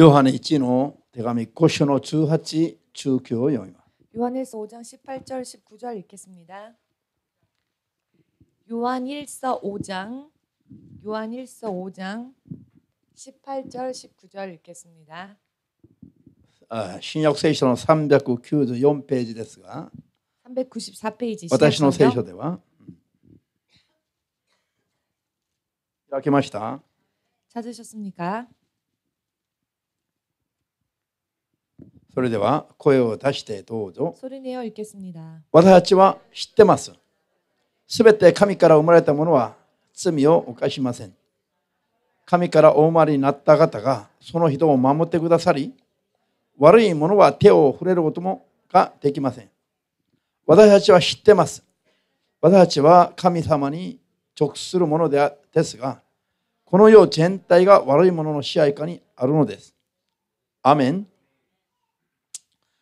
요한의 이노 대감이 고시노 주하치 주교용이마. 요한일서 5장 18절 19절 읽겠습니다. 요한일서 5장 요한일서 5장 18절 19절 읽겠습니다. 아, 신약 세이션은 394페이지 ですが 394페이지. 私の 세이션では 이렇게 마시다. 찾으셨습니까? それでは声を出してどうぞ。私たちは知ってます。すべて神から生まれたものは罪を犯しません。神からお生まれになった方がその人を守ってくださり、悪いものは手を触れることもができません。私たちは知ってます。私たちは神様に直するものでですが、この世全体が悪いものの支配下にあるのです。アメン。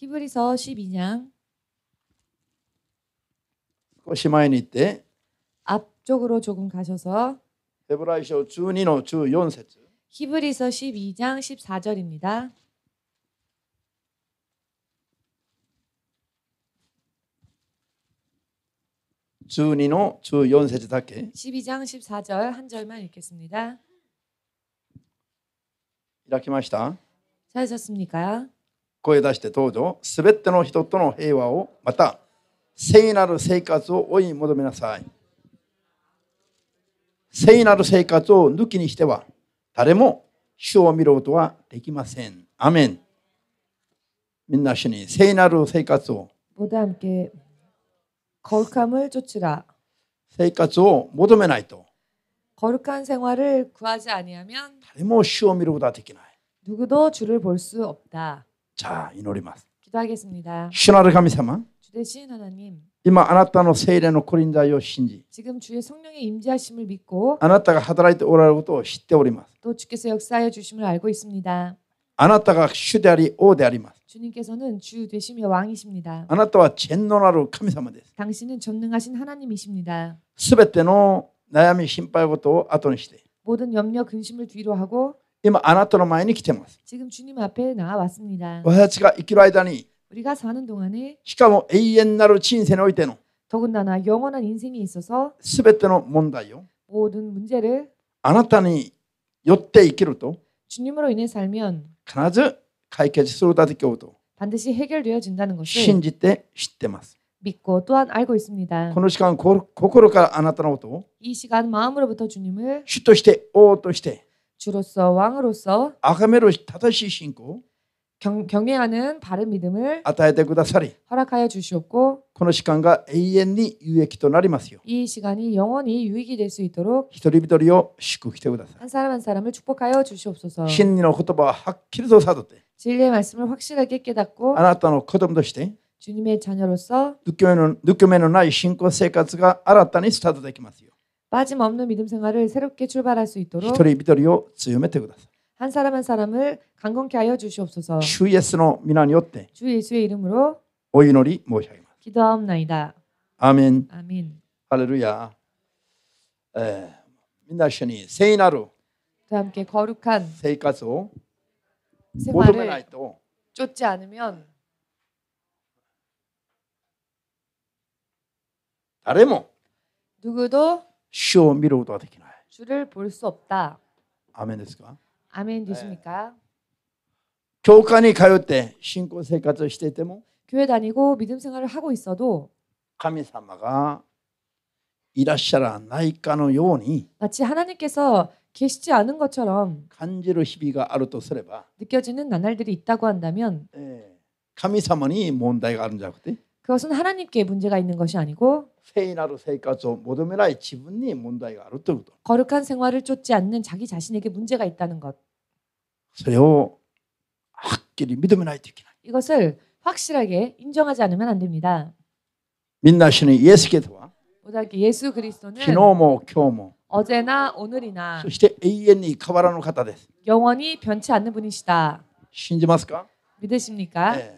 히브리서 12장 시많이니때 앞쪽으로 조금 가셔서 헤브라이서 주니노 주연세 히브리서 12장 14절입니다. 주니노 주연세츠답 12장 14절 한 절만 읽겠습니다. 이렇게 마시다. 잘 하셨습니까? 声出してどうすべての人との平和をまた聖なる生活を追い求めなさい聖なる生活を抜きにしては誰も主を見ることはできませんアメンみんな主に聖なる生活をボダムコルカジチラ生活を求めないと거룩한생활을구하지아니하면누구도주를볼수없다 자, 이노리ます. 기도하겠습니다. 신하를 감사마. 주대신 하나님. 이마 아나타노 세일의 노코린자요 신지. 지금 주의 성령의 임재하심을 믿고 아나타가 하다라이트 오라고 또 시대 오리마스. 또 주께서 역사하여 주심을 알고 있습니다. 아나타가 슈데리오데리마 주님께서는 주 되시며 왕이십니다. 아나타와 젠노나로 감사마데. 당신은 전능하신 하나님이십니다. 스베테노 나야미 심팔고또 아토 시대. 모든 염려 근심을 뒤로하고 今あなたの前に来てます。私たちが生きる間に、しかも永遠なる人生においての、すべての問題を、あなたによって生きると、必ず解決することができると、信じて知ってます。믿고또한알고있습니다이시간心からあなたのことを이시간마음으로부터주님을主として王として 주로서 왕으로서 아가메로 다다시 신고 경, 경외하는 바른 믿음을 허락하여 주시옵고 e 이 시간이 영원히 유익이 될 수 있도록 한 사람 한 사람을 축복하여 주시옵소서 진리의 말씀을 확실하게 깨닫고 주님의 자녀로서 抜け目のない信仰生活が新たにスタートできますよ。 빠짐없는 믿음 생활을 새롭게 출발할 수 있도록 一人一人を強めてください。한 사람 한 사람을 강건케 하여 주시옵소서. 主イエスの皆によっ주 예수의 이름으로 お祈り申し上げます。 기도하옵나이다. アー 아멘. ハレルヤえーみんな一緒に聖 함께 거룩한 生活を求めない생 쫓지 않으면 誰も 누구도 쇼 미로도 できな 주를 볼 수 없다. 아멘 ですか? 아멘 되십니까? 네. 교회에 가요 때 신고 생활을 してて 뭐? 교회 다니고 믿음 생활을 하고 있어도 神様가 이라시라 나이카의 요니 마치 하나님께서 계시지 않은 것처럼 간지로 희비가 아르토 쓰레바 느껴지는 나날들이 있다고 한다면 예. 네. 神様に問題があるんじゃなく 그것은 하나님께 문제가 있는 것이 아니고 세인하루 세이까서 모든 나의 지분이 문제가 아르더구도. 거룩한 생활을 쫓지 않는 자기 자신에게 문제가 있다는 것. 그래요. 확실히 믿음이 나이 되기나. 이것을 확실하게 인정하지 않으면 안 됩니다. 민나시는 예수께서와 오다 예수 그리스도는 기노모 교모 어제나 오늘이나永遠に 変わらぬ方です. E 영원히 변치 않는 분이시다. 신지마스까? 믿으십니까? 네.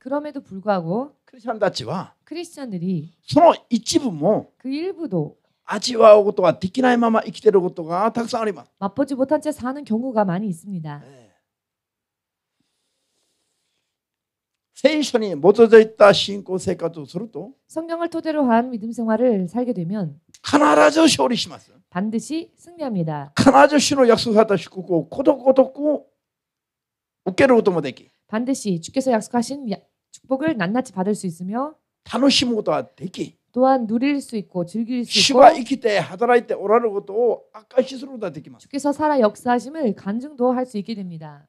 그럼에도 불구하고 크리스천들이 그 일부도 아치와하고 또 디키나이마마 이키테르 것도가 탁상아리마 맛보지 못한 채 사는 경우가 많이 있습니다. 세이션이 네. 모져져 있다 신고 생활도 서로도 성경을 토대로 한 믿음 생활을 살게 되면 하나라저 쇼리시마스 반드시 승리합니다. 하나저 신호 약속하다 싶고 고독고독고 웃게로도 못했기 반드시 주께서 약속하신 축복을 낱낱이 받을 수 있으며 타노시모다 대기 또한 누릴 수 있고 즐길 수 있고 시가 있기 때 하더라이 때 오라는 것도 아까 시스로다 되기만 주께서 살아 역사하심을 간증도 할 수 있게 됩니다.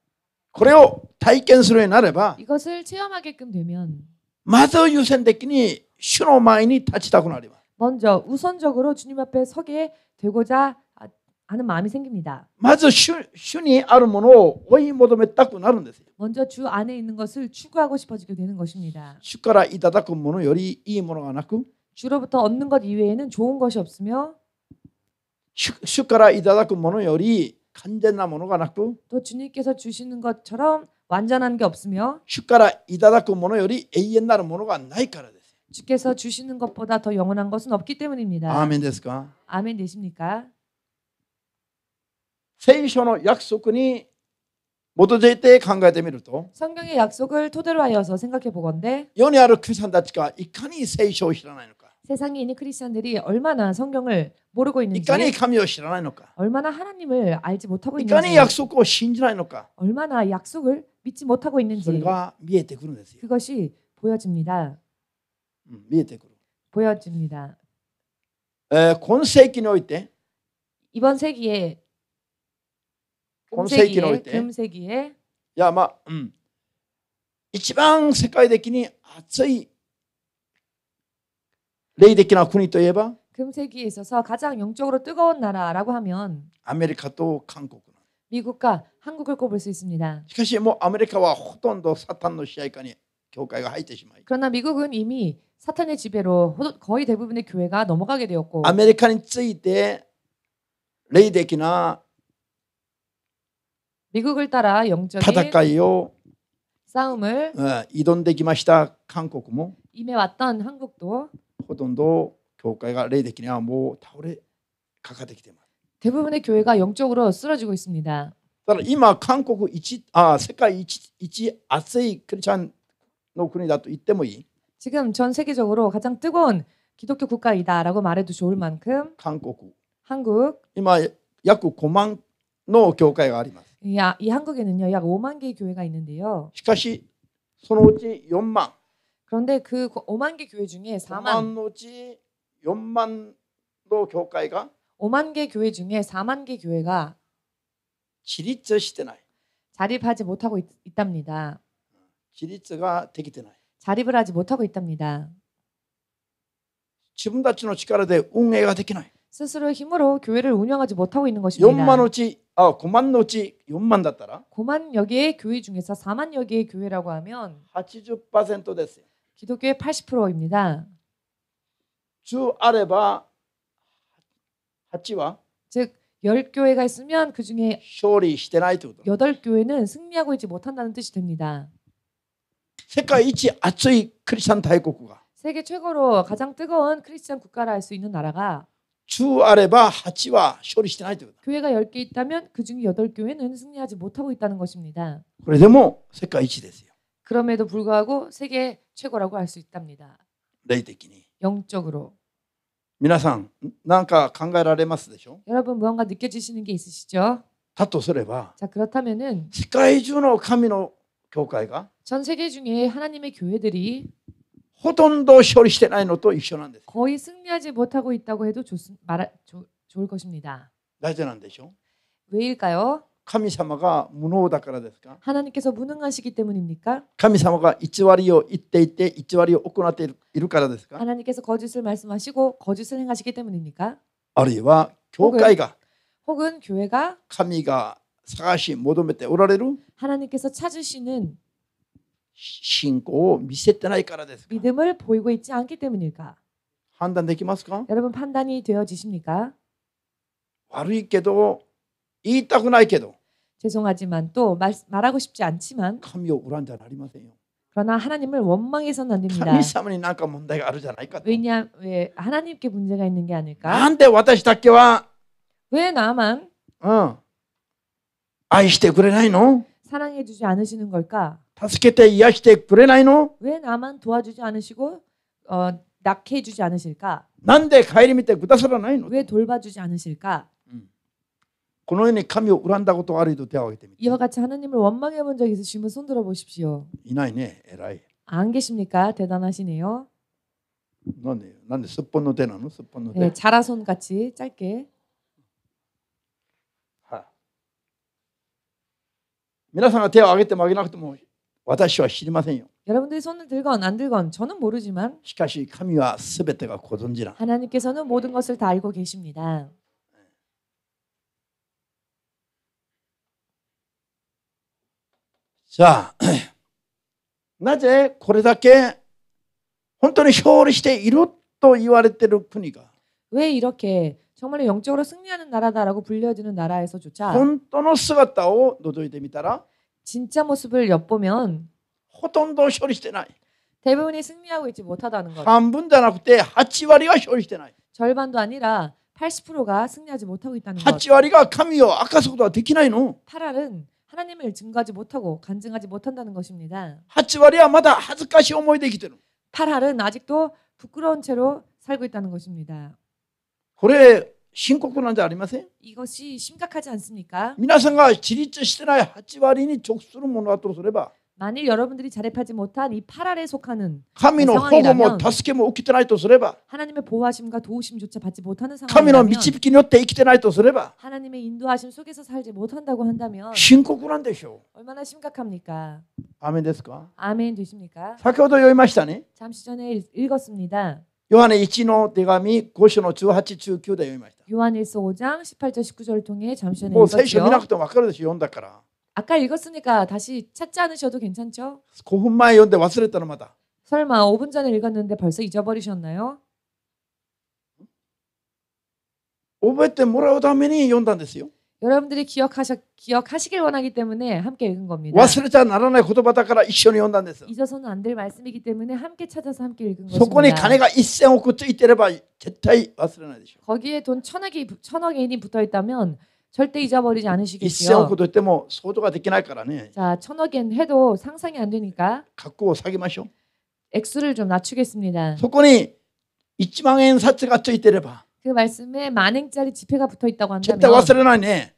그래요. 타이켄스로의 나래봐. 이것을 체험하게끔 되면 마더 유센데끼니 신호마인이 다치다고 나리마. 먼저 우선적으로 주님 앞에 서게 되고자 하는 마음이 생깁니다. 맞아, 슈니 아르모노 오이 모도메 닦고 나는 데요 먼저 주 안에 있는 것을 추구하고 싶어지게 되는 것입니다. 슈카라 이다다고 모노 요리 이 모노가 나고 주로부터 얻는 것 이외에는 좋은 것이 없으며 슈카라 이다다고 모노 요리 간제나 모노가 나고 또 주님께서 주시는 것처럼 완전한 게 없으며 슈카라 이다다고 모노 요리 에이엔나르 모노가 나이카라 주께서 주시는 것보다 더 영원한 것은 없기 때문입니다. 아멘 됐을까? 아멘 되십니까? 세이쇼の 약속이 모두제 때에 강가되미로도 성경의 약속을 토대로 하여서 생각해 보건대 연애하러 크리스천다치가 이칸이 세이쇼 히라나니까 세상에 있는 크리스천들이 얼마나 성경을 모르고 있는지 이칸이 감요 히라나니까 얼마나 하나님을 알지 못하고 있는지 이칸이 약속고 신지라니까 얼마나 약속을 믿지 못하고 있는지 그가 미에테 그런데요 그것이 보여집니다. 음, 미에테 그 보여집니다. 에, 곤세기에 이번 세기에 この世紀において。いや、まあ、うん。一番世界的に熱い霊的な国といえば、금세기에있어서가장영적으로뜨거운나라라고하면아메리카도한국미국과한국을꼽을수있습니다그러나미국은이미사탄의지배로거의대부분의교회가넘어가게되었고아메리카에대해레이데기나 미국을 따라 영적인 싸움을 예, 이동되기마시다 한국도 임해왔던 한국도 ほとんど教会が霊的にはもう倒れかかってきてます 대부분의 교회가 영적으로 쓰러지고 있습니다. だから今韓国一あ世界一一熱いクリスチャンの国だと言ってもいい 아, 지금 전 세계적으로 가장 뜨거운 기독교 국가이다라고 말해도 좋을 만큼 한국 한국 今約5万の教会があります 야, 이 한국에는요 약 5만 개의 교회가 있는데요. しかしそのう4万 그런데 그 5만 개 교회 중에 4만 4만 4万の教会が 5만 개 교회 중에 4만 개 교회가 自立してない 자립하지 못하고 있, 있답니다. 自立ができてない 자립을 하지 못하고 있답니다. 自分たちの力で運営ができない 스스로 힘으로 교회를 운영하지 못하고 있는 것입니다. 4만 5지 아, 9만 5지 4만 났더라. 9만 여개의 교회 중에서 4만 여개의 교회라고 하면 80% 됐어요. 기독교의 80%입니다. 주 아래바 하치와 즉 10교회가 있으면 그 중에 8교회는 승리하고 있지 못한다는 뜻이 됩니다. 세계 이치 아츠이 크리스천 다국가 세계 최고로 가장 뜨거운 크리스천 국가라 할 수 있는 나라가 주 아레바 하치와 쇼리시나 이드 교회가 10개 있다면 그중 8교회는 승리하지 못하고 있다는 것입니다. 그래서 뭐 색깔이 됐어요. 그럼에도 불구하고 세계 최고라고 할 수 있답니다. 레이데키니. 영적으로. 皆さんなん考えられますでしょ 여러분 무언가 느껴지시는 게 있으시죠? だとすれば,자 그렇다면은 世界中の神の教会が전 세계 중에 하나님의 교회들이 ほとんど勝利してないのと一緒なんです。 거의 승리하지 못하고 있다고 해도 좋, 말, 좋을 것입니다. なぜなんでしょう 왜일까요? 神様が無能だからですか 하나님께서 무능하시기 때문입니까? 神様が偽りを言っていて偽りを行っているからですか 하나님께서 거짓을 말씀하시고 거짓을 행하시기 때문입니까? あるいは教会が 혹은 교회가 神が探し求めておられる 하나님께서 찾으시는 信仰を見せてないからで 믿음을 보이고 있지 않기 때문일까? 判断できますか? 여러분 판단이 되어지십니까? 悪いけど言いたくないけど 죄송하지만 또 말, 말하고 싶지 않지만 神を恨んじゃなりませんよ。 그러나 하나님을 원망해서는 안 됩니다. 神様に뭔 문제가 あるじ 왜냐 왜 하나님께 문제가 있는 게 아닐까? なんで私だけは왜 나만? 응. 愛してくれないの? 사랑해 주지 않으시는 걸까? 助けて癒してくれないの왜 나만 도와주지 않으시고 어, 낫게 해주지 않으실까? なんで帰り見てくださらないの왜 돌봐주지 않으실까? このように神を恨んだことがある人手を挙げてみて 이와 같이 하나님을 원망해 본적 있으시면 손 들어 보십시오. いないね、偉い。안 계십니까? 대단하시네요. なんで、なんですっぽんの手なのすっぽんの手。 네, 자라손 같이 짧게. 皆さんが手を挙げても挙げなくても私は知りませんよ。 여러분들이 손을 들건 안 들건 저는 모르지만 神はすべてがご存知な 하나님께서는 모든 네. 것을 다 알고 계십니다. 네. 자、 なぜこれだけ本当に勝利していると言われてる国が왜 이렇게 정말로 영적으로 승리하는 나라다라고 불려지는 나라에서조차 本当の姿を覗いてみたら 진짜 모습을 엿보면 ほとんど勝利してな 대부분이 승리하고 있지 못하다는 것. 半分じゃなくて8割が勝利してない。 절반도 아니라 80%가 승리하지 못하고 있다는 것. 8割が神を明かすことはできないの。 8알은 하나님을 증거하지 못하고 간증하지 못한다는 것입니다. 8割はまだ恥ずかしい思いで生きてる。 8알은 아직도 부끄러운 채로 살고 있다는 것입니다. これ 深刻なんじゃありま이것이심각하지않습니까皆さんが自立してない8割に直するものだとすれば 만일 여러분들이 자립하지 못한 이 8알에 속하는 그 상황이라면 하나님의 보호하심과 도우심조차 받지 못하는 상황이라면 하나님의 인도하심 속에서 살지 못한다고 한다면 얼마나 심각합니까? 아멘 되십니까? 잠시 전에 읽었습니다. 요한의 이치노 대감이 고시노츠 하치주교대요이마다 요한일서 5장 18절 19절을 통해 잠시 전에 읽었죠. 아까 읽었으니까 다시 찾지 않으셔도 괜찮죠? 고훈마에 그 연데 왔으랬다는 마다. 설마 5분 전에 읽었는데 벌써 잊어버리셨나요? 覚えてもらうために読んだんで 여러분들이 기억하셔, 기억하시길 원하기 때문에 함께 읽은 겁니다. 왔으니 나라나 고도받아가라 이시이 온다면서. 잊어서는 안 될 말씀이기 때문에 함께 찾아서 함께 읽은 것입니권이 가네가 있어놓고 뜨이때려봐 제타 왔으나 되죠. 거기에 돈 천억이 천억 엔이 붙어 있다면 절대 잊어버리지 않으시겠지요. 있어놓고 도때뭐 소도가 듣긴 할 거라네. 자 천억 엔 해도 상상이 안 되니까. 갖고 사기 마시 액수를 좀 낮추겠습니다. 속권이 이지망엔 사트가 뜨이때려봐. 그 말씀에 만행짜리 지폐가 붙어 있다고 한다면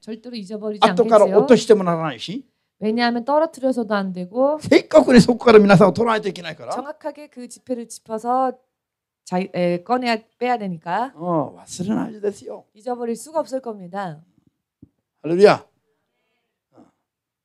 절대로 잊어버리지 않겠지요. 왜냐하면 떨어뜨려서도 안 되고 정확하게 그 지폐를 짚어서 자, 에, 꺼내야 빼야 되니까. 어, 잊어버릴 수가 없을 겁니다. 할렐루야. 어.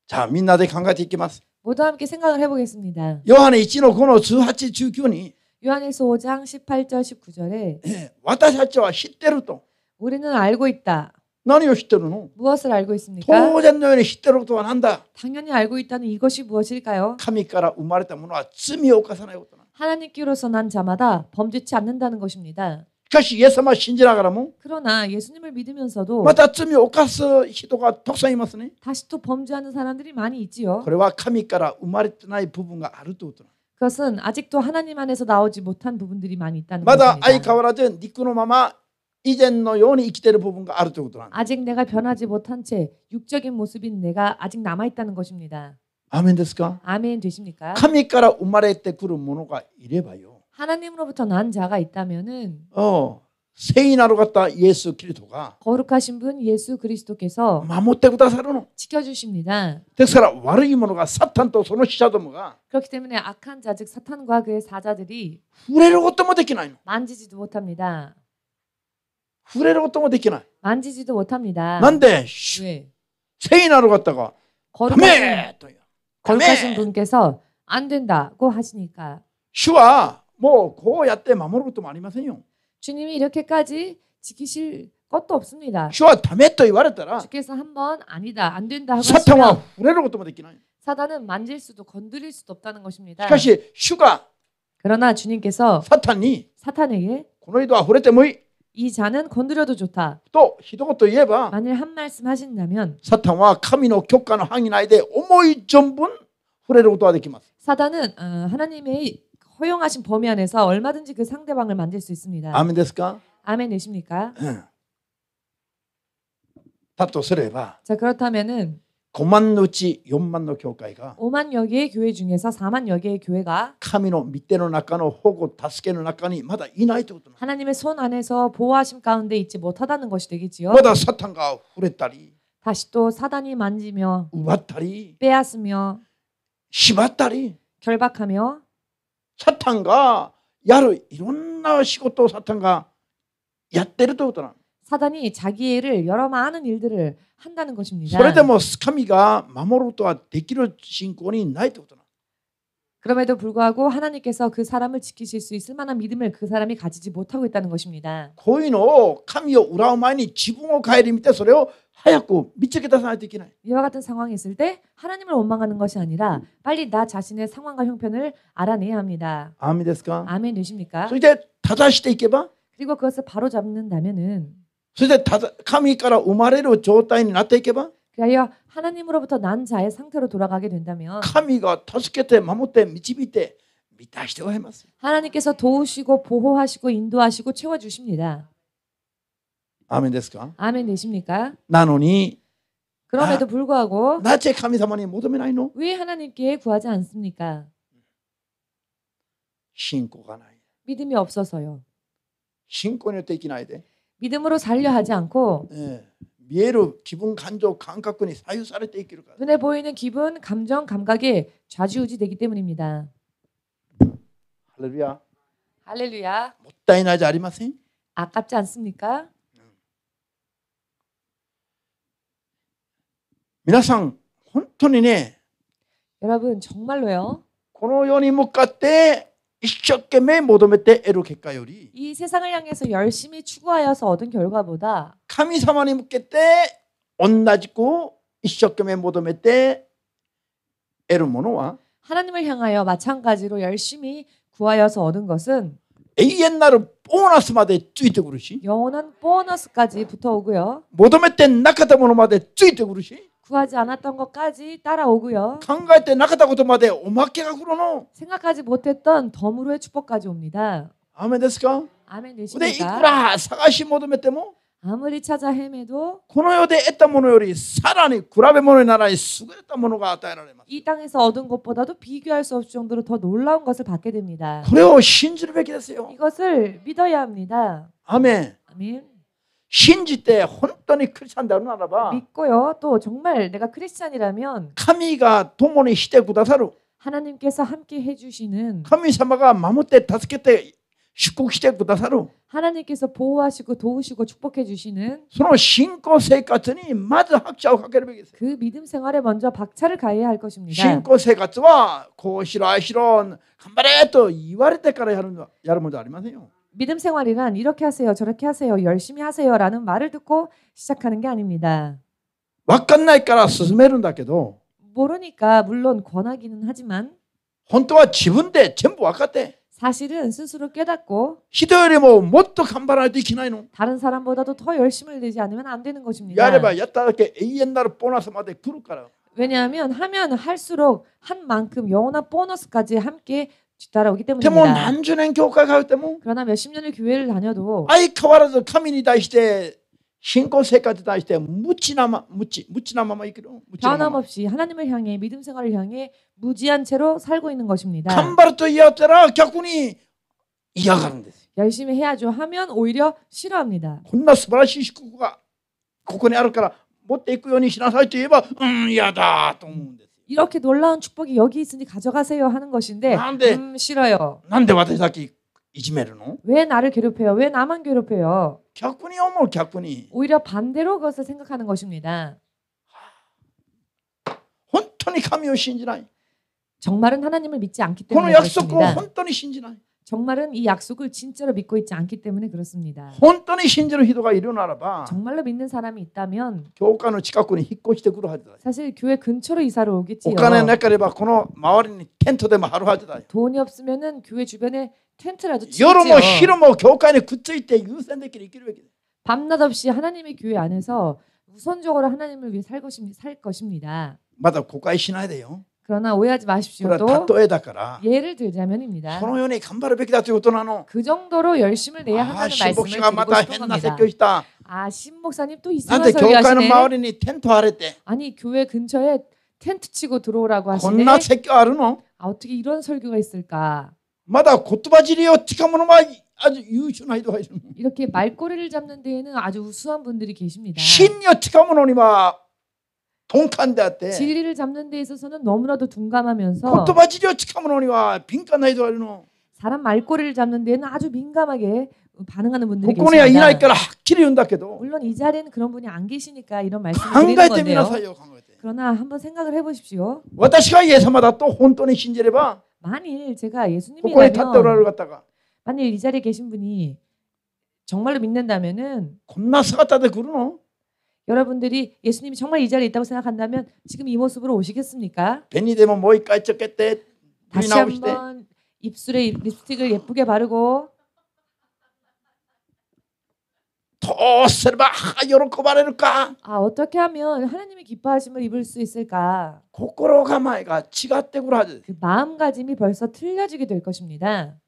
자, 민나대 강가티 있게 모두 함께 생각을 해보겠습니다. 요한의 1のこの1 8中9니 요한일서 5장 18절 19절에 私たちは知ってると. 우리는 알고 있다. 何を知ってるの? 무엇을 알고 있습니까? 도전노연의 知ってる 한다. 당연히 알고 있다는 이것이 무엇일까요? 神から生まれたものは罪を犯さないこ 하나님께로서 난 자마다 범죄치 않는다는 것입니다. 그것이 예수만 신지나가라면 그러나 예수님을 믿으면서도 마다쯤이 오카스 히도가 독상이면서니 다시 또 범죄하는 사람들이 많이 있지요. 그래와 카미까라 우마리트나이 부분과 아르도드라. 그것은 아직도 하나님 안에서 나오지 못한 부분들이 많이 있다는 것입니다. 아이카와라든 니꾸노마마 이젠의 요니 이키테르 부분과 아르토구도란. 아직 내가 변하지 못한 채 육적인 모습인 내가 아직 남아 있다는 것입니다. 아멘 됐을까? 아멘 되십니까? 카미카라 우마레테 쿠르 모노가 이래봐요. 하나님으로부터 난 자가 있다면은 어 세인하러 갔다 예수 그리스도가 거룩하신 분 예수 그리스도께서 마모때보다 사르노 지켜주십니다. 덱사라 와르이모노가 사탄 또 소노 시자도모가 그렇기 때문에 악한 자 즉 사탄과 그의 사자들이 후레를 것도 못했기나요. 만지지도 못합니다. 후레를 것도 못했기나. 만지지도 못합니다. 난데 왜? 네. 세인하러 갔다가 거룩하신, 거룩하신 분께서 안 된다고 하시니까. 슈와 뭐 고야 때 마모르 것도 많이 마세요. 주님이 이렇게까지 지키실 것도 없습니다. 主はダメと言われたら 주께서 한 번 아니다 안 된다 하고 サタン 하시면 は触れること 사단은 만질 수도 건드릴 수도 없다는 것입니다. かし主が 그러나 주님께서 サタン 사탄에게 この人は触れてもいい이 잔은 건드려도 좋다. と一言言えば 만일 한 말씀 하신다면 サタンは神の許可の範囲内で思い存分触れることができます。 사단은 어, 하나님의 허용하신 범위 안에서 얼마든지 그 상대방을 만질 수 있습니다. 아멘 됐을까? 아멘이십니까? 답도 쓰레봐. 자 그렇다면은 5만 노치 4만 노 교회가 5만 여개의 교회 중에서 4만 여개의 교회가 카미노 밑대노 낙가노 호고 다섯 개노 낙가니 마다 이나이 때 하나님의 손 안에서 보호하심 가운데 있지 못하다는 것이 되겠지요. 마다 사탄과 후레다리 다시 또 사단이 만지며 우바다리 빼앗으며 시바다리 결박하며 사탄과 야를 이런나 시고또 사탄과 야때를 떠오더라. 사단이 자기를 여러 많은 일들을 한다는 것입니다. 그래도 뭐 스카미가 마모로토와 대기로 신권이 나이 때부터 그럼에도 불구하고 하나님께서 그 사람을 지키실 수 있을 만한 믿음을 그 사람이 가지지 못하고 있다는 것입니다. 고인어 카미요 우라우마니 지붕어 가이리 밑에 소리요 하얗고 미치겠다 생각했기는 이와 같은 상황이 있을 때 하나님을 원망하는 것이 아니라 빨리 나 자신의 상황과 형편을 알아내야 합니다. 아멘 됐을까? 아멘 되십니까? 이제 다다시대 있게봐. 그리고 그것을 바로 잡는다면은. 이제 다 카미까라 우마레로 조타인 나타 있게봐. 그리하 하나님으로부터 난 자의 상태로 돌아가게 된다면 神が助けて守って導いて満たしております 하나님께서 도우시고 보호하시고 인도하시고 채워 주십니다. 아멘 ですか? 아멘 되십니까? 나노니 그럼에도 불구하고 나체 하나님이 못하면 아니노? 왜 하나님께 구하지 않습니까? 신고가 나요. 믿음이 없어서요. 신고는 때 있긴 이데 믿음으로 살려 하지 않고 예. 미에로 기분 감정 감각권이 사유사를 때 있기로 가. 눈에 보이는 기분, 감정, 감각이 좌지우지되기 때문입니다. 할렐루야. 할렐루야. 못다이 나지 아리마세? 아깝지 않습니까? 皆さん本当にね 음. 여러분 정말로요. この世に向かって 一生懸命求めて得る結果より이 세상을 향해서 열심히 추구하여서 얻은 결과보다 神様に向けて同じく一生懸命求めて得るものは 하나님을 향하여 마찬가지로 열심히 구하여서 얻은 것은 永遠なる 보너스 までついてくるし 영원한 보너스까지 붙어오고요. 求めてなかったものまでついてくるし 구하지 않았던 것까지 따라오고요. 考えてなかったことまでおまけが来るの。 생각하지 못했던 덤으로의 축복까지 옵니다. 雨ですか 아멘 되십니까? ら探し求めても、 뭐? 아무리 찾아 헤매도 この世で得たものよりさらに比べ物にならない優れたものが与えられます。이 땅에서 얻은 것보다도 비교할 수 없을 정도로 더 놀라운 것을 받게 됩니다. これを信じるべきですよ。 이것을 믿어야 합니다. アー 아멘. 신지 때 혼돈이 크리스찬다는 알아봐. 믿고요. 또 정말 내가 크리스찬이라면 카미가 동문의 시대 구다사로 하나님께서 함께 해주시는 카미사마가 마모때 다섯 개때 십국 시대 구다사로 하나님께서 보호하시고 도우시고 축복해 주시는 서로 신고 세가더니 마저 학자와 학계를배겠어그 믿음 생활에 먼저 박차를 가해야 할 것입니다. 신고 세가츠와 고시라시론 간발에 또 이와리 때까지 하는 여러분들 아니마세요. 믿음 생활이란 이렇게 하세요, 저렇게 하세요, 열심히 하세요라는 말을 듣고 시작하는 게 아닙니다. わかんないから進めるんだけ 모르니까 물론 권하기는 하지만 本当は自分で全部分かっ 사실은 스스로 깨닫고 人よりももっと頑張らないといけ 다른 사람보다도 더 열심을 내지 않으면 안 되는 것입니다. やればやっただけ永遠なるボーナスまで来 왜냐하면 하면 할수록 한 만큼 영원한 보너스까지 함께 따라오기 때문입니다. 년교과 가기 때문. 그러나 몇십 년을 교회를 다녀도 아이 커와라서 커뮤니티 시대 신고 세까지 다시 때 묻지나마 묻지 묻지나마마 이기로 변함없이 하나님을 향해 믿음 생활을 향해 무지한 채로 살고 있는 것입니다. 간바르토 이었더라 격군이 이어가는데. 열심히 해야죠. 하면 오히려 싫어합니다. 혼나 스바라시 식구가 국권에 아르까라 못돼 있 연이 신나서 때 해봐 음 야다 똥문데. 이렇게 놀라운 축복이 여기 있으니 가져가세요 하는 것인데 난데, 음, 싫어요. 난데 와다시키 이지메르노? 왜 나를 괴롭혀요? 왜 나만 괴롭혀요? 격분이 어머 격분이. 오히려 반대로 그것을 생각하는 것입니다. 혼토니 카미오 신지라. 정말은 하나님을 믿지 않기 때문에 그렇습니다. 약속으 혼토니 신지라. 정말은 이 약속을 진짜로 믿고 있지 않기 때문에 그렇습니다. 혼돈이 신지는 희도가 일어나라봐. 정말로 믿는 사람이 있다면 교관은 직각군이 히코시대구로 하더라. 사실 교회 근처로 이사를 오겠지요. 옥간에 내까리 받고는 마을이 텐트대 마루 하더라. 돈이 없으면은 교회 주변에 텐트라도 치지요. 여러모 히로모 교관에 굳어 있대 유산들끼리 있기를 기 밤낮 없이 하나님의 교회 안에서 우선적으로 하나님을 위해 살 것입니다. 맞아, 고가에 신어야 돼요. 그러나 오해하지 마십시오. 또 예를 들자면입니다. 그 정도로 열심을 내야 아, 한다는 아, 말씀을 드리고 싶다 아, 신 목사님 또 이상한 소 하시네. 마을이니 텐트 하랬대. 아니, 교회 근처에 텐트 치고 들어오라고 하시네. 나 새끼 알으노? 아, 어떻게 이런 설교가 있을까? 마다 고뚜바질이요. 티카모노 마 아주 유순하이도 하시 이렇게 말꼬리를 잡는 데에는 아주 우수한 분들이 계십니다. 신여 티카모노니마 동탄 데한테 진리를 잡는 데 있어서는 너무나도 둔감하면서 고토바지려 치카모노니와 빈칸나이도 알노 사람 말꼬리를 잡는 데는 아주 민감하게 반응하는 분들이 계십니다. 이나이까라 확실히 연다께도 물론 이 자리에는 그런 분이 안 계시니까 이런 말씀을 드리는 건데요. 사요, 그러나 한번 생각을 해보십시오. 와타시가 예사마다 또 혼돈의 신제레바. 만일 제가 예수님이라면 갔다가 만일 이 자리에 계신 분이 정말로 믿는다면은 겁나 사갔다들 그러노. 여러분들이 예수님이 정말 이 자리에 있다고 생각한다면 지금 이 모습으로 오시겠습니까? 便にでももう一回ちょ 다시 한번 입술에 립스틱을 예쁘게 바르고 도스르바 요렇게 말해까 아 어떻게 하면 하나님의 기뻐하심을 입을 수 있을까? 고코로가마이가 지가떼구라지. 그 마음가짐이 벌써 틀려지게 될 것입니다.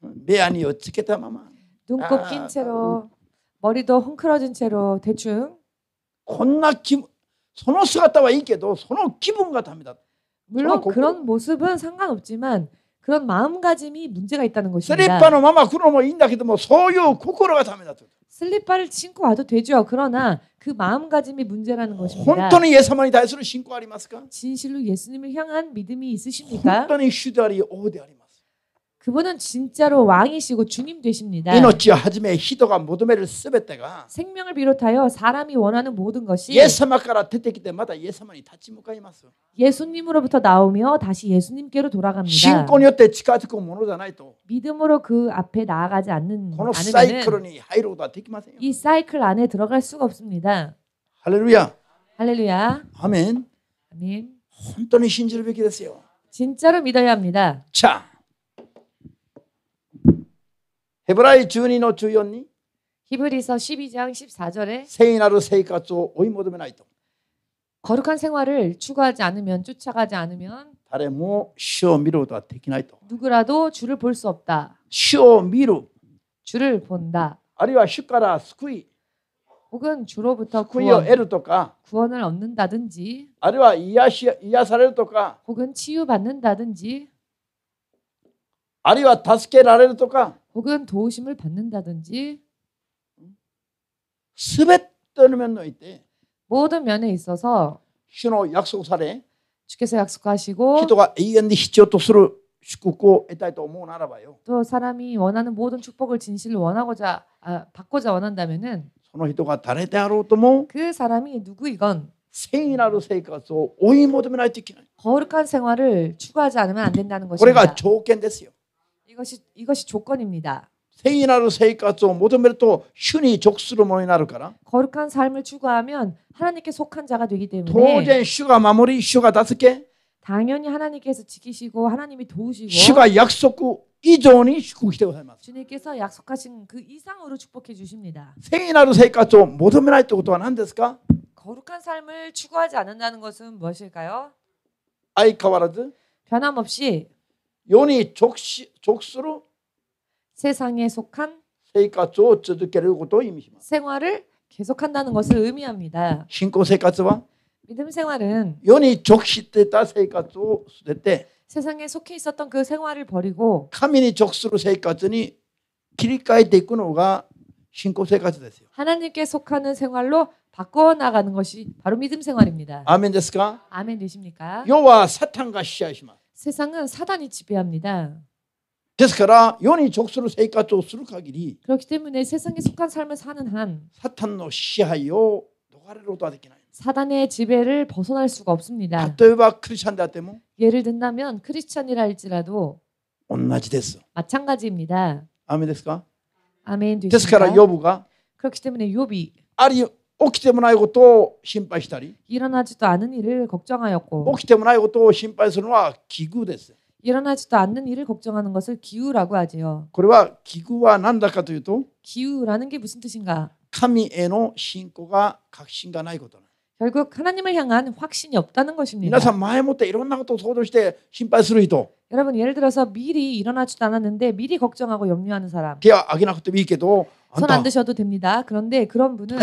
내 안이 어떻게 담아마? 눈곱 낀 채로 아, 음. 머리도 헝클어진 채로 대충 こ나 기분, その姿はいいけどその 기분 같답니다. 물론 그런 모습은 상관없지만 그런 마음가짐이 문제가 있다는 것입니다. 슬리퍼는 마마 그러 인다기도 뭐 소유 코코로 같답니다. 슬리퍼를 신고 와도 되죠. 그러나 그 마음가짐이 문제라는 것입니다. 혼돈은 예수만이 다해서 신고 아리마스까? 진실로 예수님을 향한 믿음이 있으십니까? 혼돈이 휴다리 오데 아리마. 그분은 진짜로 왕이시고 주님 되십니다. 이노치 하지매 희도가 모두매를 쓰베때가 생명을 비롯하여 사람이 원하는 모든 것이 예수마카라 뜻했기 때마다 예수만이 다치 못가이마스 예수님으로부터 나오며 다시 예수님께로 돌아갑니다. 신권이 때 치카지고 모노잖아요 또. 믿음으로 그 앞에 나아가지 않는 않으면은 이 사이클 안에 들어갈 수가 없습니다. 할렐루야. 할렐루야. 아멘. 아멘. 혼돈의 신지를 뵙게 됐어요. 진짜로 믿어야 합니다. 자. 헤브라이 주니노 주였니? 히브리서 12장 14절에 세인하루 세이까쪼 오이 모드면 아이도 거룩한 생활을 추구하지 않으면 쫓아가지 않으면 다레 뭐 쇼미로다 되기나이도 누구라도 주를 볼 수 없다. 쇼미루 주를 본다. 아니와 슈카라 스쿠이 혹은 주로부터 구원, 구원을 얻는다든지 아니와 이야시 이야사레르토까 혹은 치유받는다든지 아니와 다스케라레르토까 혹은 도우심을 받는다든지 스벳떠면너이때 모든 면에 있어서 신호 약속사래 주께서 약속하시고 기도가 이건데 히치오토 스루 축복고 했다이도 못 알아봐요. 또 사람이 원하는 모든 축복을 진실로 원하고자 아, 받고자 원한다면은 소노히도가 다르대하로또뭐 그 사람이 누구이건 생이라로 세이가서 오이 모드면 알지키 거룩한 생활을 추구하지 않으면 안 된다는 것입니다. 우리가 조건됐어요. 이것이 이것이 조건입니다. 생이 나를 세이까죠. 모든 메또 슌이 족수로 모이 나를까라. 거룩한 삶을 추구하면 하나님께 속한 자가 되기 때문에. 도전 슈가 마무리 슈가 다섯 개. 당연히 하나님께서 지키시고 하나님이 도우시고. 슈가 약속구 이전이 축복되고 삶았. 주님께서 약속하신 그 이상으로 축복해 주십니다. 생이 나를 세이까죠. 모든 메라 또 또한 한 데스까. 거룩한 삶을 추구하지 않는다는 것은 무엇일까요? 아이카와라드. 변함없이 요니 족시, 족수로 세상에 속한 생활을 계속한다는 것을 의미합니다. 신고 생활과 믿음 생활은 요니 족시때다 생활도 수대 세상에 속해 있었던 그 생활을 버리고 카미니 족수로 생활더니 길이까지 데꾸노가 신고 생활이 됐어요. 하나님께 속하는 생활로 바꿔 나가는 것이 바로 믿음 생활입니다. 아멘 됐습니까? 아멘 되십니까? 요와 사탄과 시야시마 세상은 사단이 지배합니다. ですから世に直する生活をする限り 그렇기 때문에 세상에 속한 삶을 사는 한サタンの支配を逃れることはでき 사단의 지배를 벗어날 수가 없습니다. 例えばクリスチャンで 예를 든다면 크리스찬이랄지라도 同じです。 마찬가지입니다. アーメンで 아멘 ですから 되십니까? ヨブが 그렇기 때문에 요비 ある 起きてもないことを心配したり일어나지도않은일을걱정하였고起きてもないことを心配するのは器具で 일어나지도 않는 일을 걱정하는 것을 기우라고 하지요. 그와 기구와 난다가 という 기우라는 게 무슨 뜻인가? 하나님의 신고가 확신가 나이 거다. 결국 하나님을 향한 확신이 없다는 것입니다. 여러분 예를 들어서 미리 일어나지도 않았는데 미리 걱정하고 염려하는 사람. 손안 드셔도 됩니다. 그런데 그런 분은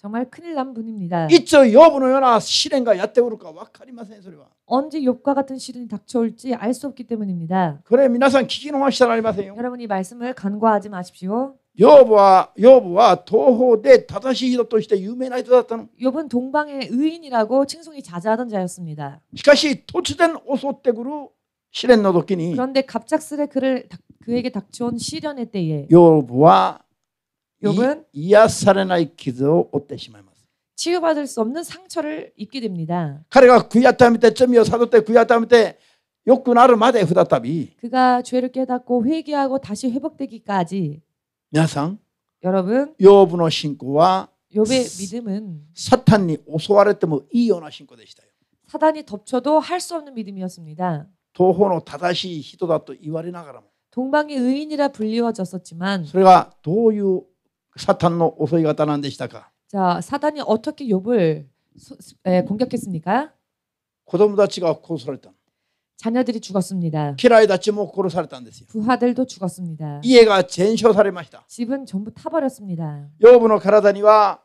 정말 큰일 난 분입니다. 이저 여분은요나 시련과 야때우르까 와카리마센 소리와. 언제 욕과 같은 시련이 닥쳐올지 알 수 없기 때문입니다. 그래 미나산 기기노하시잖아요. 여러분이 말씀을 간과하지 마십시오. 여부와 여부와 도호대 다다시 히도토시대 유명한 히도다는 여분 동방의 의인이라고 칭송이 자자하던 자였습니다. 시카시 토츠된 오소떼구로 시련노 도끼니 그런데 갑작스레 그를 그에게 닥쳐온 시련의 때에 요부와 욥은 이아사레나의 기도 오때시마마 치유받을 수 없는 상처를 입게 됩니다. 그가 구야타미 때쯤이요 사도 때 구야타미 때 욕구 나를 마대 후다타비. 그가 죄를 깨닫고 회개하고 다시 회복되기까지. 야상. 여러분. 요분의 신고와 욥의 믿음은 사탄이 오소아레 때문에 이혼하 신고 되다요 사단이 덮쳐도 할 수 없는 믿음이었습니다. 도호노 다다시 히도다 또 이와리 나가라. 동방의 의인이라 불리워졌었지만 그가 도유 사탄노 오소이가 따난데시다가 자 사단이 어떻게 욥을 공격했습니까? 고도다치가 고소했다. 자녀들이 죽었습니다. 키라이다치 목고로 살았다는데요. 부하들도 죽었습니다. 이해가 젠쇼살이마시다. 집은 전부 타버렸습니다. 여의 가라다니와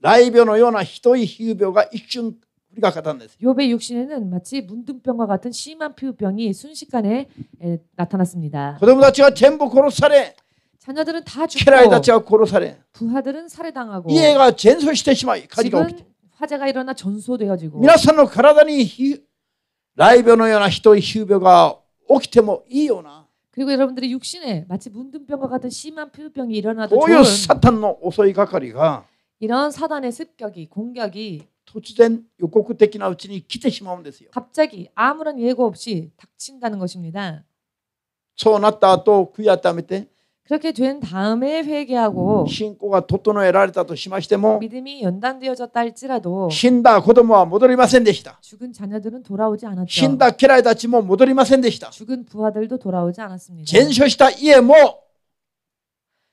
라이변의 요나 히도의 희유가 익준 우리가 가다냈어요. 욥의 육신에는 마치 문둥병과 같은 심한 피부병이 순식간에 에, 나타났습니다. 그들보다 제가 전부 고로살에 자녀들은 다 죽고 케라이다 제가 고로살에 부하들은 살해당하고 이해가 전소시대 심하게 가지가 없죠. 화재가 일어나 전소되어지고 미나산노 가라다니 라이변호요나 히토 히우벼가 오키테모 뭐 이요나 그리고 여러분들이 육신에 마치 문둥병과 같은 심한 피부병이 일어나도 좋은 사탄노 오소이 가까리가 이런 사단의 습격이 공격이 突然横く的なうちに来てしまうんですよ。 갑자기 아무런 예고 없이 닥친다는 것입니다. そうなった後、悔い改めて 그렇게 된 다음에 회개하고 信仰が整えられたとしましても 믿음이 연단되어졌다 할지라도 死んだ子供は戻りませんでした。 죽은 자녀들은 돌아오지 死 않았죠. んだ家来たちも戻りませんでした。 죽은 부하들도 돌아오지 않았습니다. 全焼した家も、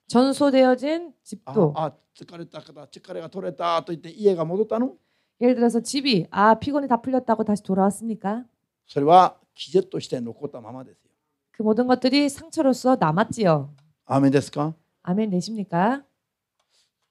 전소되어진 あ 집도 あ疲れたから疲れが取れたと言って家が戻ったの 예를 들어서 집이 아 피곤이 다 풀렸다고 다시 돌아왔습니까? それは기재として残ったままですよ。그 모든 것들이 상처로서 남았지요. アーメンですか 아멘 되십니까?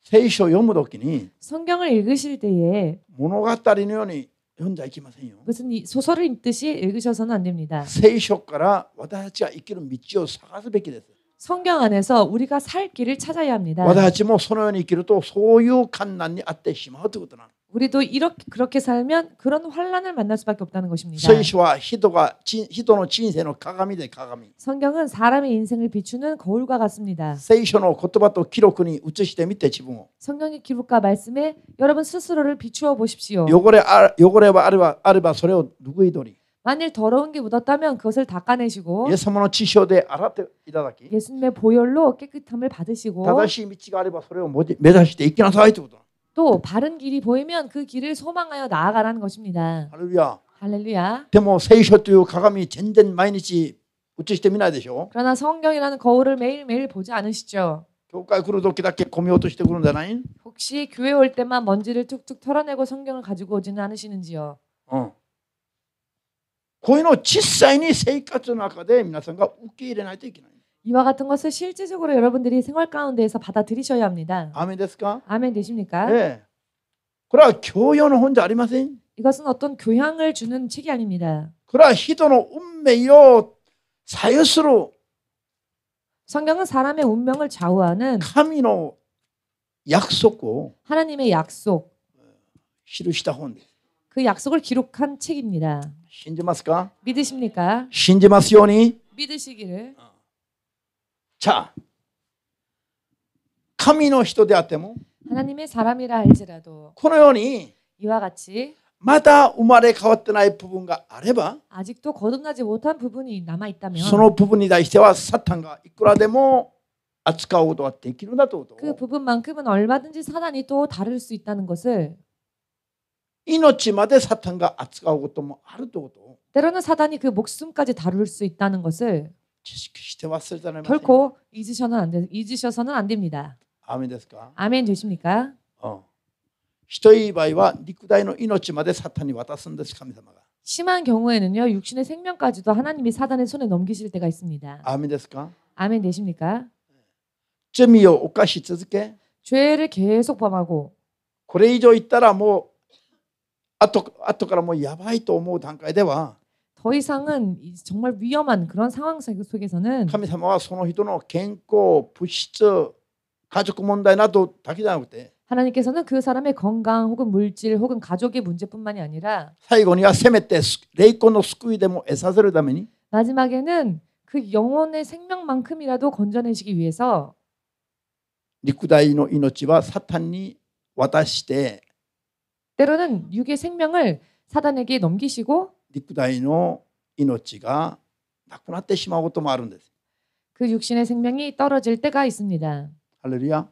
聖書を読むときに 성경을 읽으실 때에 物語のように読んじゃいけませんよ。 무슨 이 소설을 읽듯이 읽으셔서는 안 됩니다. 聖書から私たちが生きる道を探すべきです。 성경 안에서 우리가 살 길을 찾아야 합니다. 私たちもそのように生きるとそういう困難にあってしまうということなの。 우리도 이렇게 그렇게 살면 그런 환란을 만날 수밖에 없다는 것입니다. 聖書와 희도가 희도의 인생의 가감이데 가감이. 성경은 사람의 인생을 비추는 거울과 같습니다. 聖書의 言葉と 기록에 映してみて自分を. 성경의 기록과 말씀에 여러분 스스로를 비추어 보십시오. 요거래 아, 요거래와 아르바 아르바 소레오 누구의 도리? 만일 더러운 게 묻었다면 그것을 닦아내시고 예수님의 지시오데 알아테 이다다키 예수님의 보혈로 깨끗함을 받으시고 다시 미치가 아르바 소레오 모지 매다시대 있기나 사이트こと. 또 바른 길이 보이면 그 길을 소망하여 나아가라는 것입니다. ハレルヤ 할렐루야. でも聖書という鏡全然毎日映してみないでしょ 그러나 성경이라는 거울을 매일매일 보지 않으시죠? 教会来る時だけ込み落としてくるんじゃない 혹시 교회 올 때만 먼지를 툭툭 털어내고 성경을 가지고 오지는 않으시는지요? うんこういうのを実際に生活の中で皆さんが受け入れないとい 어. 이와 같은 것을 실제적으로 여러분들이 생활 가운데에서 받아들이셔야 합니다. 아멘 됐을까? 아멘 되십니까? 예. 그라 교연은 혼자 아리마센. 이것은 어떤 교양을 주는 책이 아닙니다. 그라 히도는 운명요 사여스로. 성경은 사람의 운명을 좌우하는 카미노 약속고 하나님의 약속 시루시다 혼그 약속을 기록한 책입니다. 신지마스까? 믿으십니까? 신지마스요니? 믿으시기를. 어. 자, 카미노 히도 대아때모 하나님의 사람이라 할지라도 코노요니 이와 같이 마다 우마레 가왔던 부분과 아래바 아직도 거듭나지 못한 부분이 남아 있다면 그 부분이 다시와 사탄과 이끌어대모 아츠카오도와 데키루나도그 부분만큼은 얼마든지 사단이 또 다룰 수 있다는 것을 이노치마데 사탄과 아츠카오도뭐 아르도도 때로는 사단이 그 목숨까지 다룰 수 있다는 것을 결코 잊으셔서는 안, 되, 잊으셔서는 안 됩니다. 아멘 됐을까? 아멘 되십니까? 어. 人以外は肉体の命までサタンに渡すんです神様が 심한 경우에는요 육신의 생명까지도 하나님이 사단의 손에 넘기실 때가 있습니다. 아멘 됐을까? 아멘 되십니까? 죄미요 오까시 続け 죄를 계속 범하고 これ以上言ったらもう後後からもうやばいと思う段階で더 이상은 정말 위험한 그런 상황 속에서는 하나님께서는 그 사람의 건강 혹은 물질 혹은 가족의 문제뿐만이 아니라 마지막에는 그 영혼의 생명만큼이라도 건져내시기 위해서 肉体の命はサタンに渡して 때로는 육의 생명을 사단에게 넘기시고 肉体の命がなくなってしまうこともあるんです。그 육신의 생명이 떨어질 때가 있습니다. 할렐루야.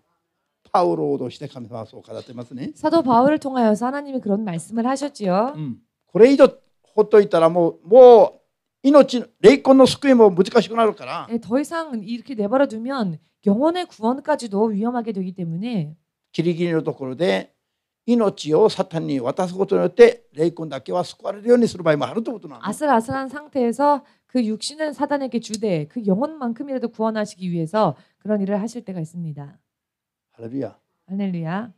파울로도 시대 감사하소 가다테마스네. 사도 바울을 통하여서 하나님이 그런 말씀을 하셨지요. 음. これ以上ほっといたらもうもう命霊魂の救いも難しくなるから.더 뭐, 뭐, 뭐 네, 이상 이렇게 내버려 두면 영혼의 구원까지도 위험하게 되기 때문에. 길이길이의 ところで 命をサタンに渡すことによって霊魂だけは救われるようにする場合もあるということなんです아슬아슬상태에서그 육신은 사단에게 주되 그 영혼만큼이라도 구원하시기 위해서 그런 일을 하실 때가 있습니다. 할렐루야. 할렐루야.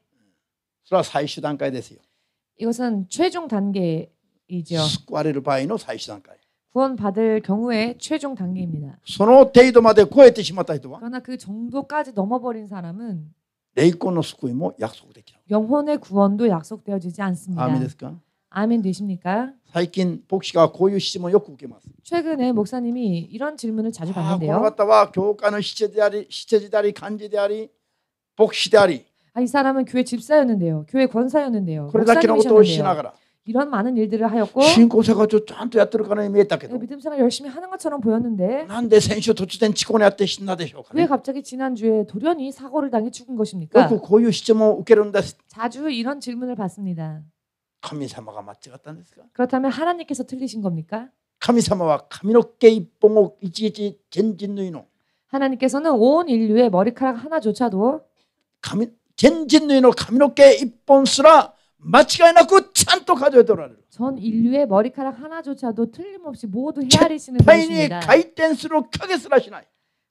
それは 최종 단계ですよ. 이것은 최종 단계이죠. 구원을 바이노 최종 단계. 구원받을 경우의 최종 단계입니다. その程度まで超えてしまった人は그러나 그 정도까지 넘어버린 사람은 霊魂の救いも約束できない。 영혼의 구원도 약속되어지지 않습니다. 아멘 됐을까? 아멘 되십니까? 최근 복시가 고유 질문을 자주 받 최근에 목사님이 이런 질문을 자주 아, 받는데요. 아, 갔다와 교육가는 시체대아리 시체지다리 간지대리복시대리 아, 이 사람은 교회 집사였는데요. 교회 권사였는데요. 목사님이셨는데요. 이런 많은 일들을 하였고 신고세가저 짠또 야들어가는 의미에 딱 예, 믿음 생활 열심히 하는 것처럼 보였는데 난 내 생쇼 도치된 치고네한테 신나대쇼 왜 갑자기 지난주에 돌연히 사고를 당해 죽은 것입니까? 그 고유 시점 웃게른다 자주 이런 질문을 받습니다. 카미사마가 맞지 같다니까 그렇다면 하나님께서 틀리신 겁니까? 카미사마와 카미노께 이뽕옥 이지지 젠진누이노 하나님께서는 온 인류의 머리카락 하나조차도 카미 젠진누이노 카미노께 이뽕스라 마치가 나고 산가져오더라요전 인류의 머리카락 하나조차도 틀림없이 모두 헤아리시는 타인이 분이십니 가이덴스로 크게 쓰라시나이.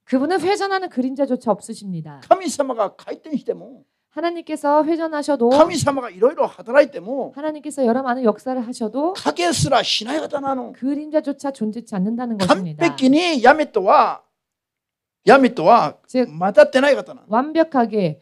그분은 회전하는 그림자조차 없으십니다. 神様가 가이덴시ても 하나님께서 회전하셔도 神様가 이러이러 하더라いても 하나님께서 여러 많은 역사를 하셔도 影すらしない方なの. 그림자조차 존재치 않는다는 것입니다. 完璧にやめとはやめとは즉 混ざってない方な 완벽하게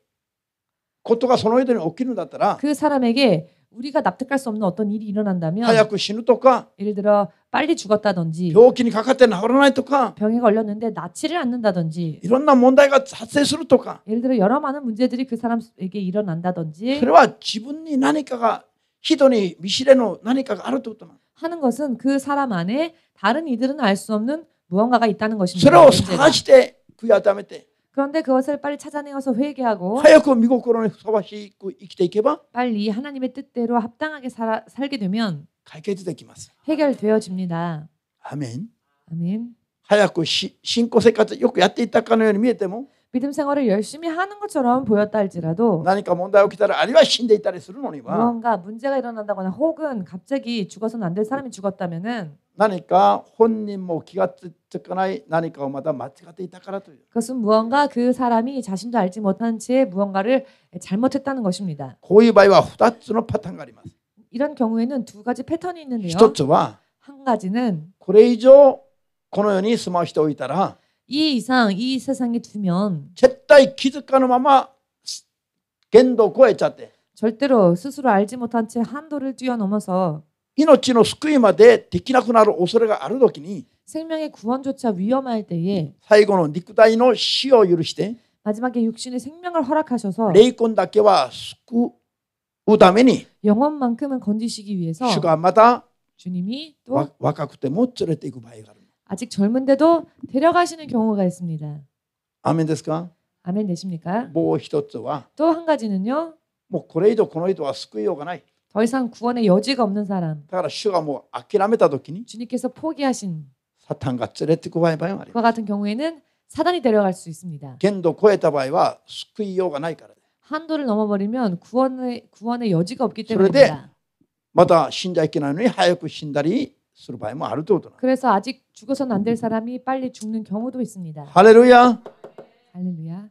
고토가 소노에들 없기는 났더라. 그 사람에게 우리가 납득할 수 없는 어떤 일이 일어난다면 하얗고 신우토까 예를 들어 빨리 죽었다든지 병이 가깝다는 하루나이토까 병에 걸렸는데 낫지를 않는다든지 이런 나 문제가 발생するとか 예를 들어 여러 많은 문제들이 그 사람에게 일어난다든지 그래와 지분이 나니까가 히돈이 미시레노 나니까가 알아듣더만 하는 것은 그 사람 안에 다른 이들은 알 수 없는 무언가가 있다는 것입니다. 서로 사시대 그야담에 때 그런데 그것을 빨리 찾아내어서 회개하고 하여금 미국 거론에 서바시 있기다 게봐 빨리 하나님의 뜻대로 합당하게 살아, 살게 되면 해결되기마 해결되어집니다. 아멘. 아멘. 하얗고 신고 색깔도 욕고 야때 있다까는 미에때모 믿음 생활을 열심히 하는 것처럼 보였다 할지라도 나니까 뭔다 기타를 아니와 신데 있다를 쓰는 노가 문제가 일어난다거나 혹은 갑자기 죽어서는 안 될 사람이 죽었다면은 나니까 혼님 뭐 기가 뜨거나 나니까 마다 마치가 있다까라도 그것은 무언가 그 사람이 자신도 알지 못한 채 무언가를 잘못했다는 것입니다. 고이바이와 후다츠노 파탄가리마. 이런 경우에는 두 가지 패턴이 있는데요. 한 가지는 고레이조 고노연이 스마시도 있다라. 이 이상 이 세상에 두면 절대 기득가는 마마 겐도 고에짜대. 절대로 스스로 알지 못한 채 한도를 뛰어넘어서 命の救いまでできなくなる恐れがある時に生命의 구원조차 위험할 때에 最後の肉体の死を許して 마지막에 육신의 생명을 허락하셔서 霊魂だけは救うために 영혼만큼은 건지시기 위해서 主がまた 주님이 또若くても連れていく場合がある 아직 젊은데도 데려가시는 경우가 있습니다. アーですか 아멘 되십니까? も一つは또한 가지는요. もこれ以上この人は救いようがない더 이상 구원의 여지가 없는 사람. 주님께서 포기하신 사탄과 그와 같은 경우에는 사단이 데려갈 수 있습니다. 그 한도를 넘어버리면 구원의 구원의 여지가 없기 때문입니다. また死んじゃいけないのに早く死んだりする場合もある 뭐 그래서 아직 죽어서는 안 될 사람이 빨리 죽는 경우도 있습니다. 할렐루야. 할렐루야.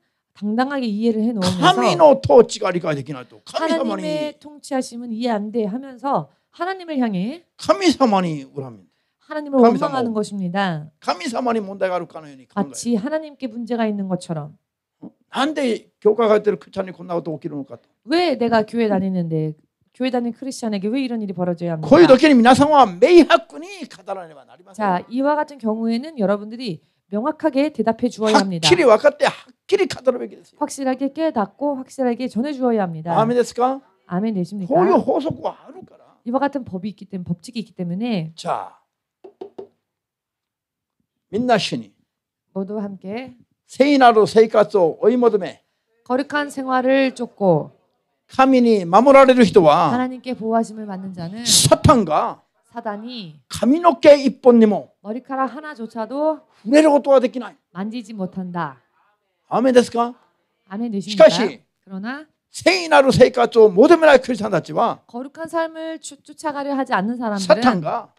당당하게 이해를 해 놓으면서 하나님의 통치하심은 이해 안 돼 하면서 하나님을 향해 하나님을 원망하는 것입니다. 마치 하나님께 문제가 있는 것처럼 난데 어? 교회 갈때 크리스천이 건나고도 오기는 것같왜 내가 교회 다니는데 교회 다니는 크리스천에게 왜 이런 일이 벌어져야 합니까? 거의 도끼는 미나상와 매학군이 가다라네만 아리마. 자, 이와 같은 경우에는 여러분들이 명확하게 대답해 주어야 합니다. 확실히 왔갔대 확실히 가도록 얘기어요 확실하게 깨닫고 확실하게 전해 주어야 합니다. 아멘 됐을까? 아멘 되십니까? 호요 호속고 하루까라. 이와 같은 법이 있기 때문에 법칙이 있기 때문에 자 민나시니 모두 함께 세이나로 세이까소 어모듬에 거룩한 생활을 쫓고 하나님께 보호하심을 받는 자는 사탄과 사단이 가미노께 입본니모 머리카락 하나조차도 후레로 도와듣기나 만지지 못한다. 아멘 ですか? 아멘 되십니까? 그러나 세이나로 세이까쪼 모든 나라 크리스탄다지와 거룩한 삶을 추, 쫓아가려 하지 않는 사람들은 사탄과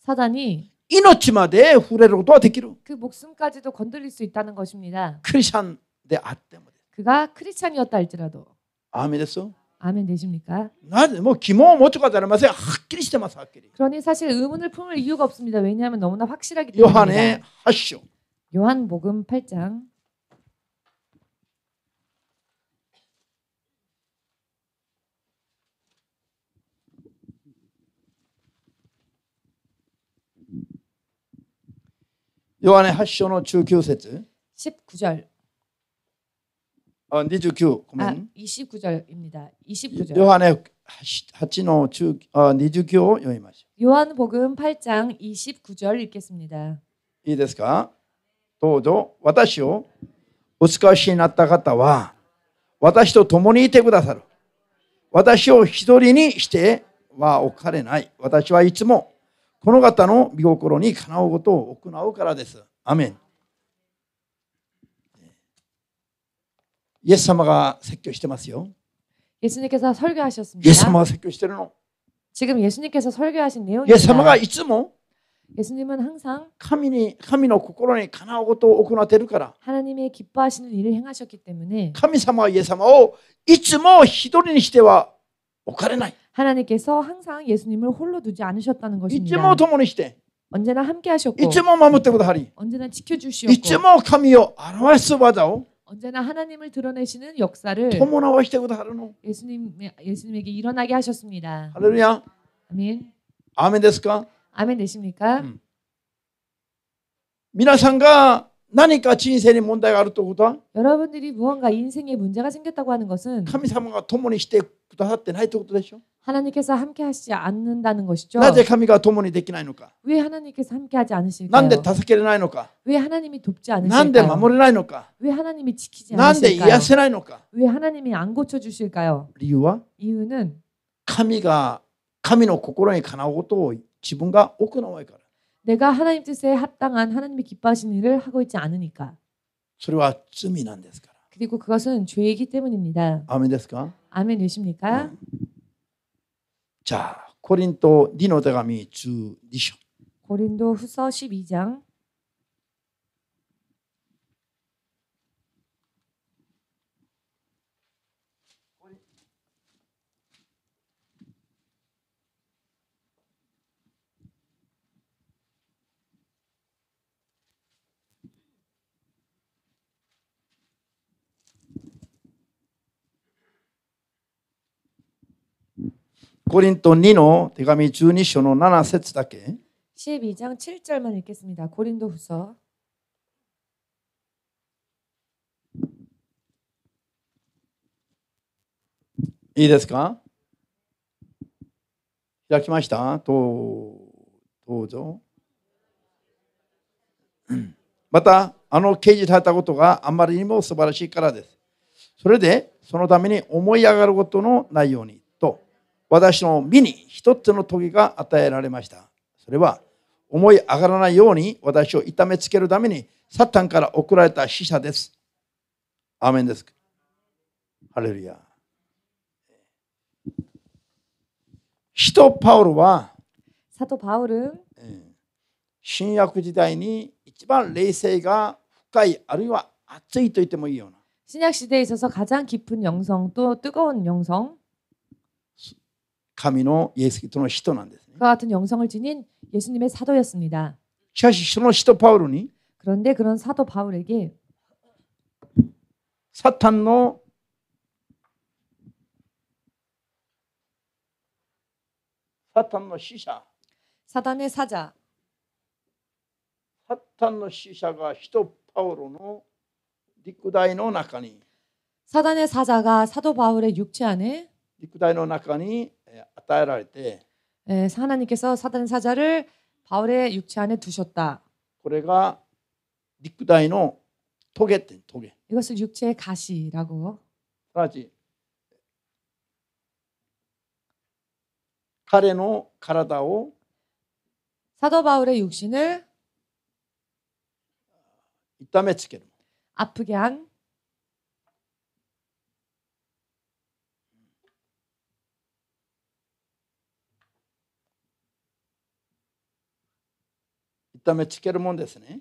사단이 이노치마대 후레로 도와듣기로 그 목숨까지도 건드릴 수 있다는 것입니다. 크리스탄 내 때문에 그가 크리스찬이었다 할지라도 아멘 됐어? 아멘 되십니까? 나뭐 기모 못 죽어 다는 말에 확실히 시대마서 확실히. 그러니 사실 의문을 품을 이유가 없습니다. 왜냐하면 너무나 확실하기 때문에. 요한의 하쇼. 요한복음 8장. 요한의 하쇼노 주 교세트 19절 어 29, 고민아29절입니다29절요한의8의中어29절요이마시요한복음8장29절읽겠습니다いいですかどうぞ私をお使わしになった方は私と共にいてくださる。私を一人にしてはおかれない。私はいつもこの方の御心にかなうことを行うからです。アメン。 예수님가 설교してますよ. 예수님께서 설교하셨습니다. 예수님가 설교してるの. 지금 예수님께서 설교하신 내용입니다. 예수님가 예수님은 항상 하나님의 마음에 가나오 것도 行ってるから 하나님의 기뻐하시는 일을 행하셨기 때문에 하나님과 예수님을 이쯤 히도리にしては 오카레나이 하나님께서 항상 예수님을 홀로 두지 않으셨다는 것입니다. 이쯤 동원시대 언제나 함께 하셨고 이쯤 마음때보다 하리 언제나 지켜 주시옵고 이쯤 하나님을 알아서 받아오 언제나 하나님을 드러내시는 역사를 토모나와 시대고 다르노. 예수님 예수님에게 일어나게 하셨습니다. 할렐루야. 아멘. 아멘 됐을까? 아멘 되십니까? 음. 미나상가 나니까 인생이 문제가 아르토구다. 여러분들이 무언가 인생에 문제가 생겼다고 하는 것은 하나님과 토모니 시대 구다 하때 나이토구다 되죠. 하나님께서 함께 하시지 않는다는 것이죠. なぜ神が共にできないのか。왜 하나님께서 함께 하지 않으실까요? なんで助けれないの왜 하나님이 돕지 않으실까요? 守れないのか。왜 하나님이 지키지 않으실까요? 癒せないのか。왜 하나님이 안 고쳐 주실까요? 理由は 이유는 神が神の心にかなうことを自分が行わないから。 내가 하나님 뜻에 합당한 하나님이 기뻐하시는 일을 하고 있지 않으니까. それは罪なんですから。 그리고 그것은 죄이기 때문입니다. アーメンです 아멘 되십니까? 네. 자, 고린도 니노데감이 주니셔. 고린도 후서 12장 コリント2の手紙12章の7節だけ。12章7절만읽겠습니다고린도후서いいですか開きましたどうどうぞ。また、あの刑事されたことがあまりにも素晴らしいからです。それで、そのために思い上がることのないように。私の身に一つの時が与えられました。それは思い上がらないように私を痛めつけるためにサタンから送られた死者です。アーメンです。ハレルヤ。使徒パウルは、サトパウル、新約時代に一番霊性が深いあるいは熱いと言ってもいいような。신약시대에있어서가장깊은영성と뜨거운영성 그와 같은 영성을 지닌 예수님의 사도였습니다. 그런데 그런 사도 바울에게 사탄노 사탄노 시사 사단의 사자 사탄노 시사가 시도 바울의 니쿠다이노 나카니 사단의 사자가 사도 바울의 육체 안에 니쿠다이노 나카니 예, 따라할 때 예, 하나님께서 사단 사자를 바울의 육체 안에 두셨다. 고래가 니쿠다이노 토게된 토게. 이것을 육체의 가시라고. 하지. 카레노 가라다오 사도 바울의 육신을 이땀에 치게 아프게 한 그다음에 치케르몬데스네.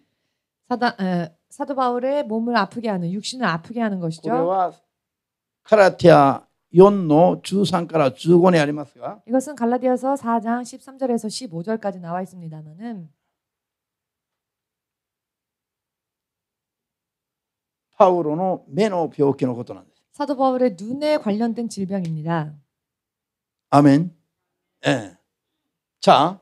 사다 에, 사도 바울의 몸을 아프게 하는 육신을 아프게 하는 것이죠. 카라티아 4の 13から 15에 ありますが 이것은 갈라디아서 4장 13절에서 15절까지 나와 있습니다만은 파울의 目の病気のことなん 사도 바울의 눈에 관련된 질병입니다. 아멘. 예. 자,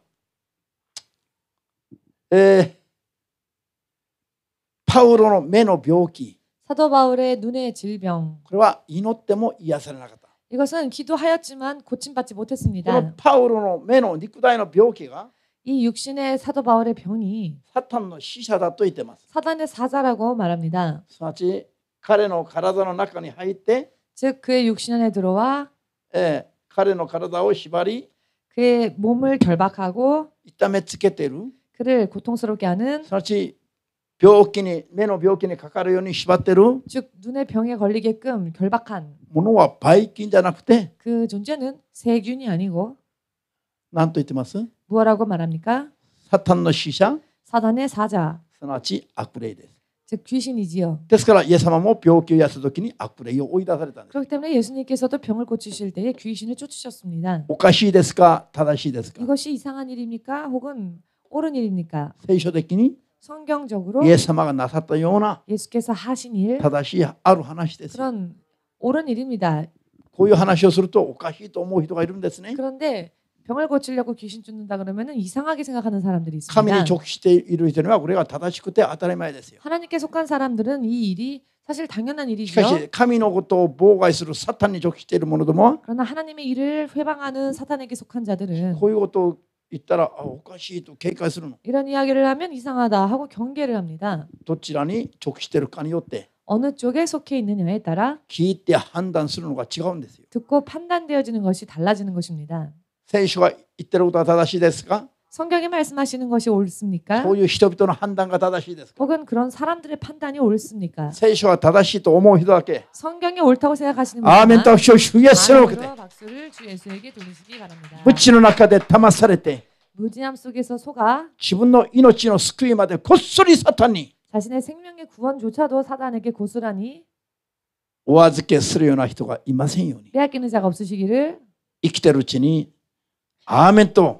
파울ウ는の目の기사도바울의눈의질 병. 그와祈っても癒されなかった. 이것은 기도하였지만 고침받지 못했습니다. 바울의 메노 니쿠다이의 병기가 이 육신의 사도 바울의 병이 사탄의 시사다 또 있대요. 사단의 사자라고 말합니다. 사지 그의 体の 안에 入って즉 그의 육신 안에 들어와 예, 그의 体を縛り 그의 몸을 결박하고 이따메츠케테루 그를 고통스럽게 하는 病気に目の病気にかかるように縛ってる。즉 눈에 병에 걸리게끔 결박한. 物はばい菌じゃなくて。그 존재는 세균이 아니고. なんと言ってます라고 말합니까? 사탄의 시자. 사탄의 사자. すなわち悪霊です。즉 귀신이지요. 그렇기 때문에 예수님께서도 병을 고치실 때에 귀신을 쫓으셨습니다. 이것이 이상한 일입니까? 혹은 옳은 일입니까? 세이쇼데끼니 성경적으로 예사마가 나섰던 요나 예수께서 하신 일 다다시 아루 하나시 됐 그런 옳은 일입니다. 고요 하나시였으로 또 오카시 또모 히도가 이름 됐으네. 그런데 병을 고치려고 귀신 쫓는다 그러면은 이상하게 생각하는 사람들이 있습니다. 하나님 족시대 일을 되면 우리가 다다시 그때 아따라마야 됐어요. 하나님께 속한 사람들은 이 일이 사실 당연한 일이죠. 사실 카미노고 또 뭐가 있으로 사탄이 족시대를 모노도 뭐. 그러나 하나님의 일을 회방하는 사탄에게 속한 자들은 고요 또 있따라 오까시도 개까스는 이런 이야기를 하면 이상하다 하고 경계를 합니다. 도치라니 족시대로 까니요때 어느 쪽에 속해 있느냐에 따라 기때 판단するのが 違うんです 듣고 판단되어지는 것이 달라지는 것입니다. 세이가 이때로부터 다시 됐을까? 성경이 말씀하시는 것이 옳습니까? 혹은 그런 사람들의 판단이 옳습니까? 성경이 옳다고 생각하시는 분 아멘 박수 를주 예수에게 돌리시기 바랍니다. 무치의 中で騙されて 무지함 속에서 속아 자신의 생명의 구원조차도 사단에게 고스란히 お預けするような人がいませんよう 빼앗기는 자가 없으시기를 生きてるうちにアー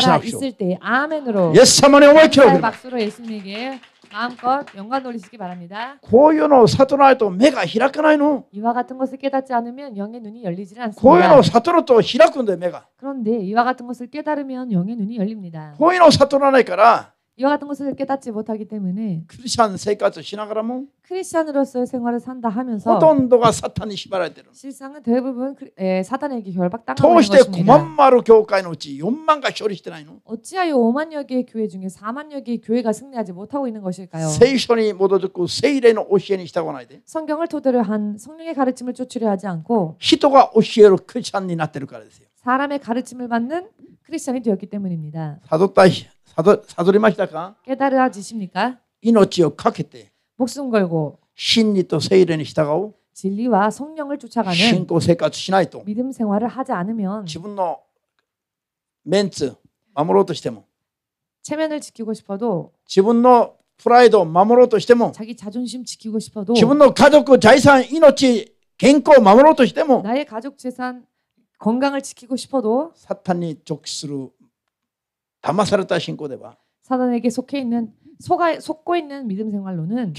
살아 있을 때 아멘으로 예수 하나님 오마이케오 박수로 예수님에게 마음껏 영광 돌리시기 바랍니다. 고요노 사토나에도 매가 히라카나이노. 이와 같은 것을 깨닫지 않으면 영의 눈이 열리질 않습니다. 고요노 사토나도 히라군데 매가. 그런데 이와 같은 것을 깨달으면 영의 눈이 열립니다. 고요노 사토나니까라. 이와 같은 것을 깨닫지 못하기 때문에 크리스천 생활을 신나가라면 크리스천으로서의 생활을 산다 하면서 호돈도가 사탄이 시발할대로 실상은 대부분 에, 예, 사탄에게 결박당하는 것입니다. 9만마로 교회가는 어찌 4만가 쇼리시대나이노 어찌하여 5만여 개 교회 중에 4만여 개 교회가 승리하지 못하고 있는 것일까요? 세이션이 못 얻었고 세일에는 오시엔이 시다고나야 돼. 성경을 토대로 한 성령의 가르침을 쫓으려 하지 않고 히도가 오시에로 크리스천이 나때를 가르세요 사람의 가르침을 받는 크리스천이 되었기 때문입니다. 사도다 사도 사도리마시다가 깨달아지십니까? 이노치요 카케때 목숨 걸고 신이 또 세일에 시다가오 진리와 성령을 쫓아가는 신고 세까지 신하이또 믿음 생활을 하지 않으면 지분노 멘츠 마무로도 시대모 체면을 지키고 싶어도 지분노 프라이드 마무로도 시대모 자기 자존심 지키고 싶어도 지분노 가족과 자산 이노치 갱고 마무로도 시대모 나의 가족 재산 건강을 지키고 싶어도 사탄이 족수로 다마사르다 신고대봐. 사단에게 속해 있는 속아, 속고 있는 믿음 생활로는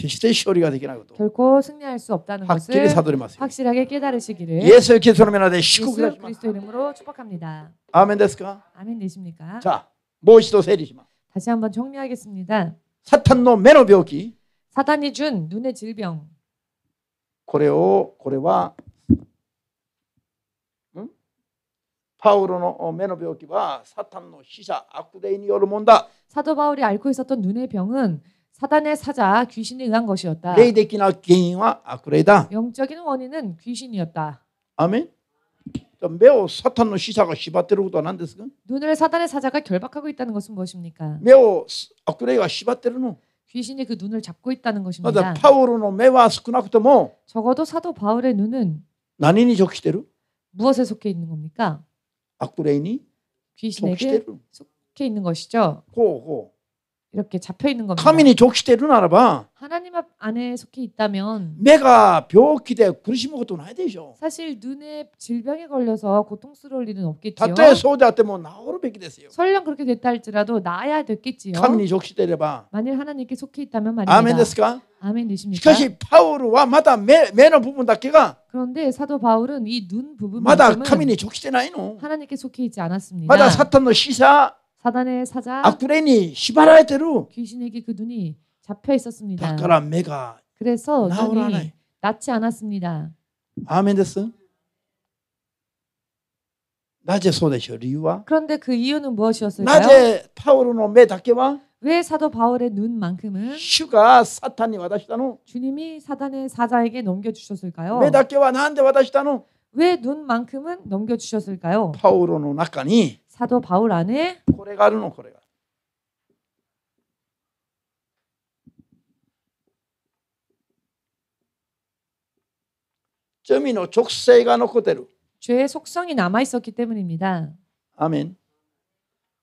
결코 승리할 수 없다는 것을 확실하게 깨달으시기를 예수 그리스도 이름으로 축복합니다. 아멘 됐을까? 아멘 되십니까? 자, 무엇이도 세리지마. 다시 한번 정리하겠습니다. 사탄노 매노 병기 사탄이 준 눈의 질병 고레오 고레와 パウロの目の病気はサタンの使者悪霊によるもんだ。사도바울이앓고있었던눈의병은사탄의사자이기,이기이기 이었던눈이기이기이기 사탄의 사이다 영적인 원인은 귀신이었다. 아멘. 매우 사탄의 시사가 시바테르고도 안한데서 눈을 사탄의 사자가 결박하고 있다는 것은 무엇입니까? 매우 악그레가 시바테르노. 귀신이 그 눈을 잡고 있다는 것입니다. 파울은 어, 매와 스쿠나쿠토모. 뭐? 적어도 사도 바울의 눈은 난인이 적시대로 무엇에 속해 있는 겁니까? 악구레인이 귀신에게 속해 있는 것이죠. 고고 이렇게 잡혀 있는 겁니다. 하나이 족시대로 알아봐. 하나님 안에 속해 있다면 내가 벽기대苦しむ 것도 나야 되죠. 사실 눈에 질병에 걸려서 고통스러울 일은 없겠지요. 다때 소자 때뭐 나오로 뵙게 됐어요. 설령 그렇게 됐다 할지라도 나야 됐겠지요. 하나이 족시대로 봐. 만일 하나님께 속해 있다면 말입니다. 아멘 됐을까? 아멘 되십니까? しかしパウルはまだ目の部分だけ 그런데 사도 바울은 이 눈 부분마다 하나님께 속해 있지 않았습니다. 마다 사탄의 시사 사단의 사자 악두레니 시바라대로 귀신에게 그 눈이 잡혀 있었습니다. 바카라 메가 그래서 눈이 낫지 않았습니다. 아멘 됐어? 낮에 소대셔 리와 그런데 그 이유는 무엇이었을까요? 낮에 파울은 왜 닿게 와? 왜 사도 바울의 눈만큼은 주가 사탄이 와다시다노 주님이 사단의 사자에게 넘겨 주셨을까요? 왜 낫게와 나한테 와다시다노 왜 눈만큼은 넘겨 주셨을까요? 바울의 낙간이 사도 바울 안에 고래가르노 고래가 죄의 속성이 남아 있었기 때문입니다. 아멘.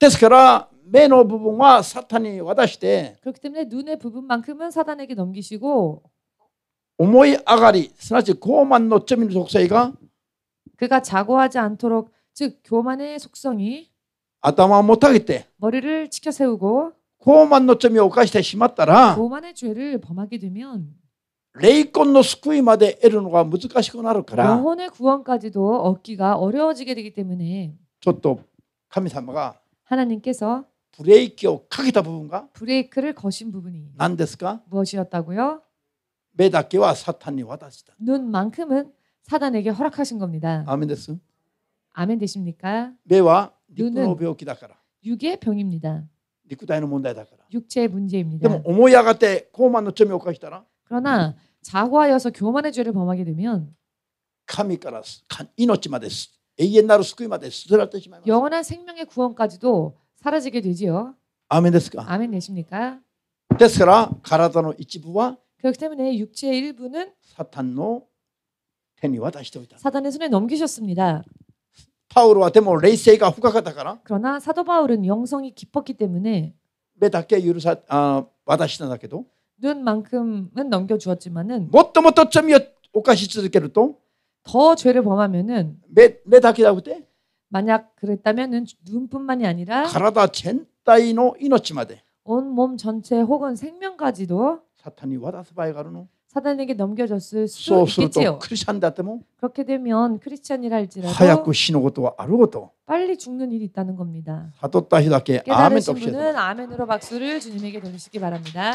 ですから目の部分はサタンに渡して 그렇기 때문에 눈의 부분만큼은 사단에게 넘기시고 思い上がりすなわち傲慢の罪の属性が 그가 자고하지 않도록 즉 교만의 속성이 頭をもたげて 머리를 치켜 세우고 傲慢の罪を犯してしまったら 교만의 죄를 범하게 되면 霊魂の救いまで得るのが難しくなるから 영혼의 구원까지도 얻기가 어려워지게 되기 때문에 ちょっと神様が 하나님께서 브레이크요 크다 부분가? 브레이크를 거신 부분이 난데스까? 무엇이었다고요? 메다케와 사탄이 와다시다. 눈만큼은 사단에게 허락하신 겁니다. 아멘 됐음. 아멘 되십니까? 메와 눈은 병기다카라. 육의 병입니다. 니쿠의 문제다から. 육체의 문제입니다. 그럼 오모야가 때 고만의 점이 오까시다라. 그러나 자고하여서 교만의 죄를 범하게 되면 神から命まで 영원한 생명의 구원까지도 사라지게 되지요. 아멘 됐을까? 아멘 되십니까? 됐으라 가라다노 이부와 그렇기 때문에 육체의 일부는 사탄노 테니와 다시 되다. 사탄의 손에 넘기셨습니다. 파울와 데모 레이세가 후각하다가라. 그러나 사도 바울은 영성이 깊었기 때문에 메다케 유르사 아, 와다시나케도 눈만큼은 넘겨 주었지만은 못도 못도 점이 오까시 쯔르케르 또더 죄를 범하면은 메다키다 그때 만약 그랬다면은 눈뿐만이 아니라 가라다 젠타이노 이노치마데 온 몸 전체 혹은 생명까지도 사탄이 와다스 바이가르노 사단에게 넘겨졌을 수 있겠지요. 그렇게 되면 크리스천이라 할지라도 빨리 죽는 일이 있다는 겁니다. 깨달으신 분은 아멘으로 박수를 주님에게 돌리시기 바랍니다.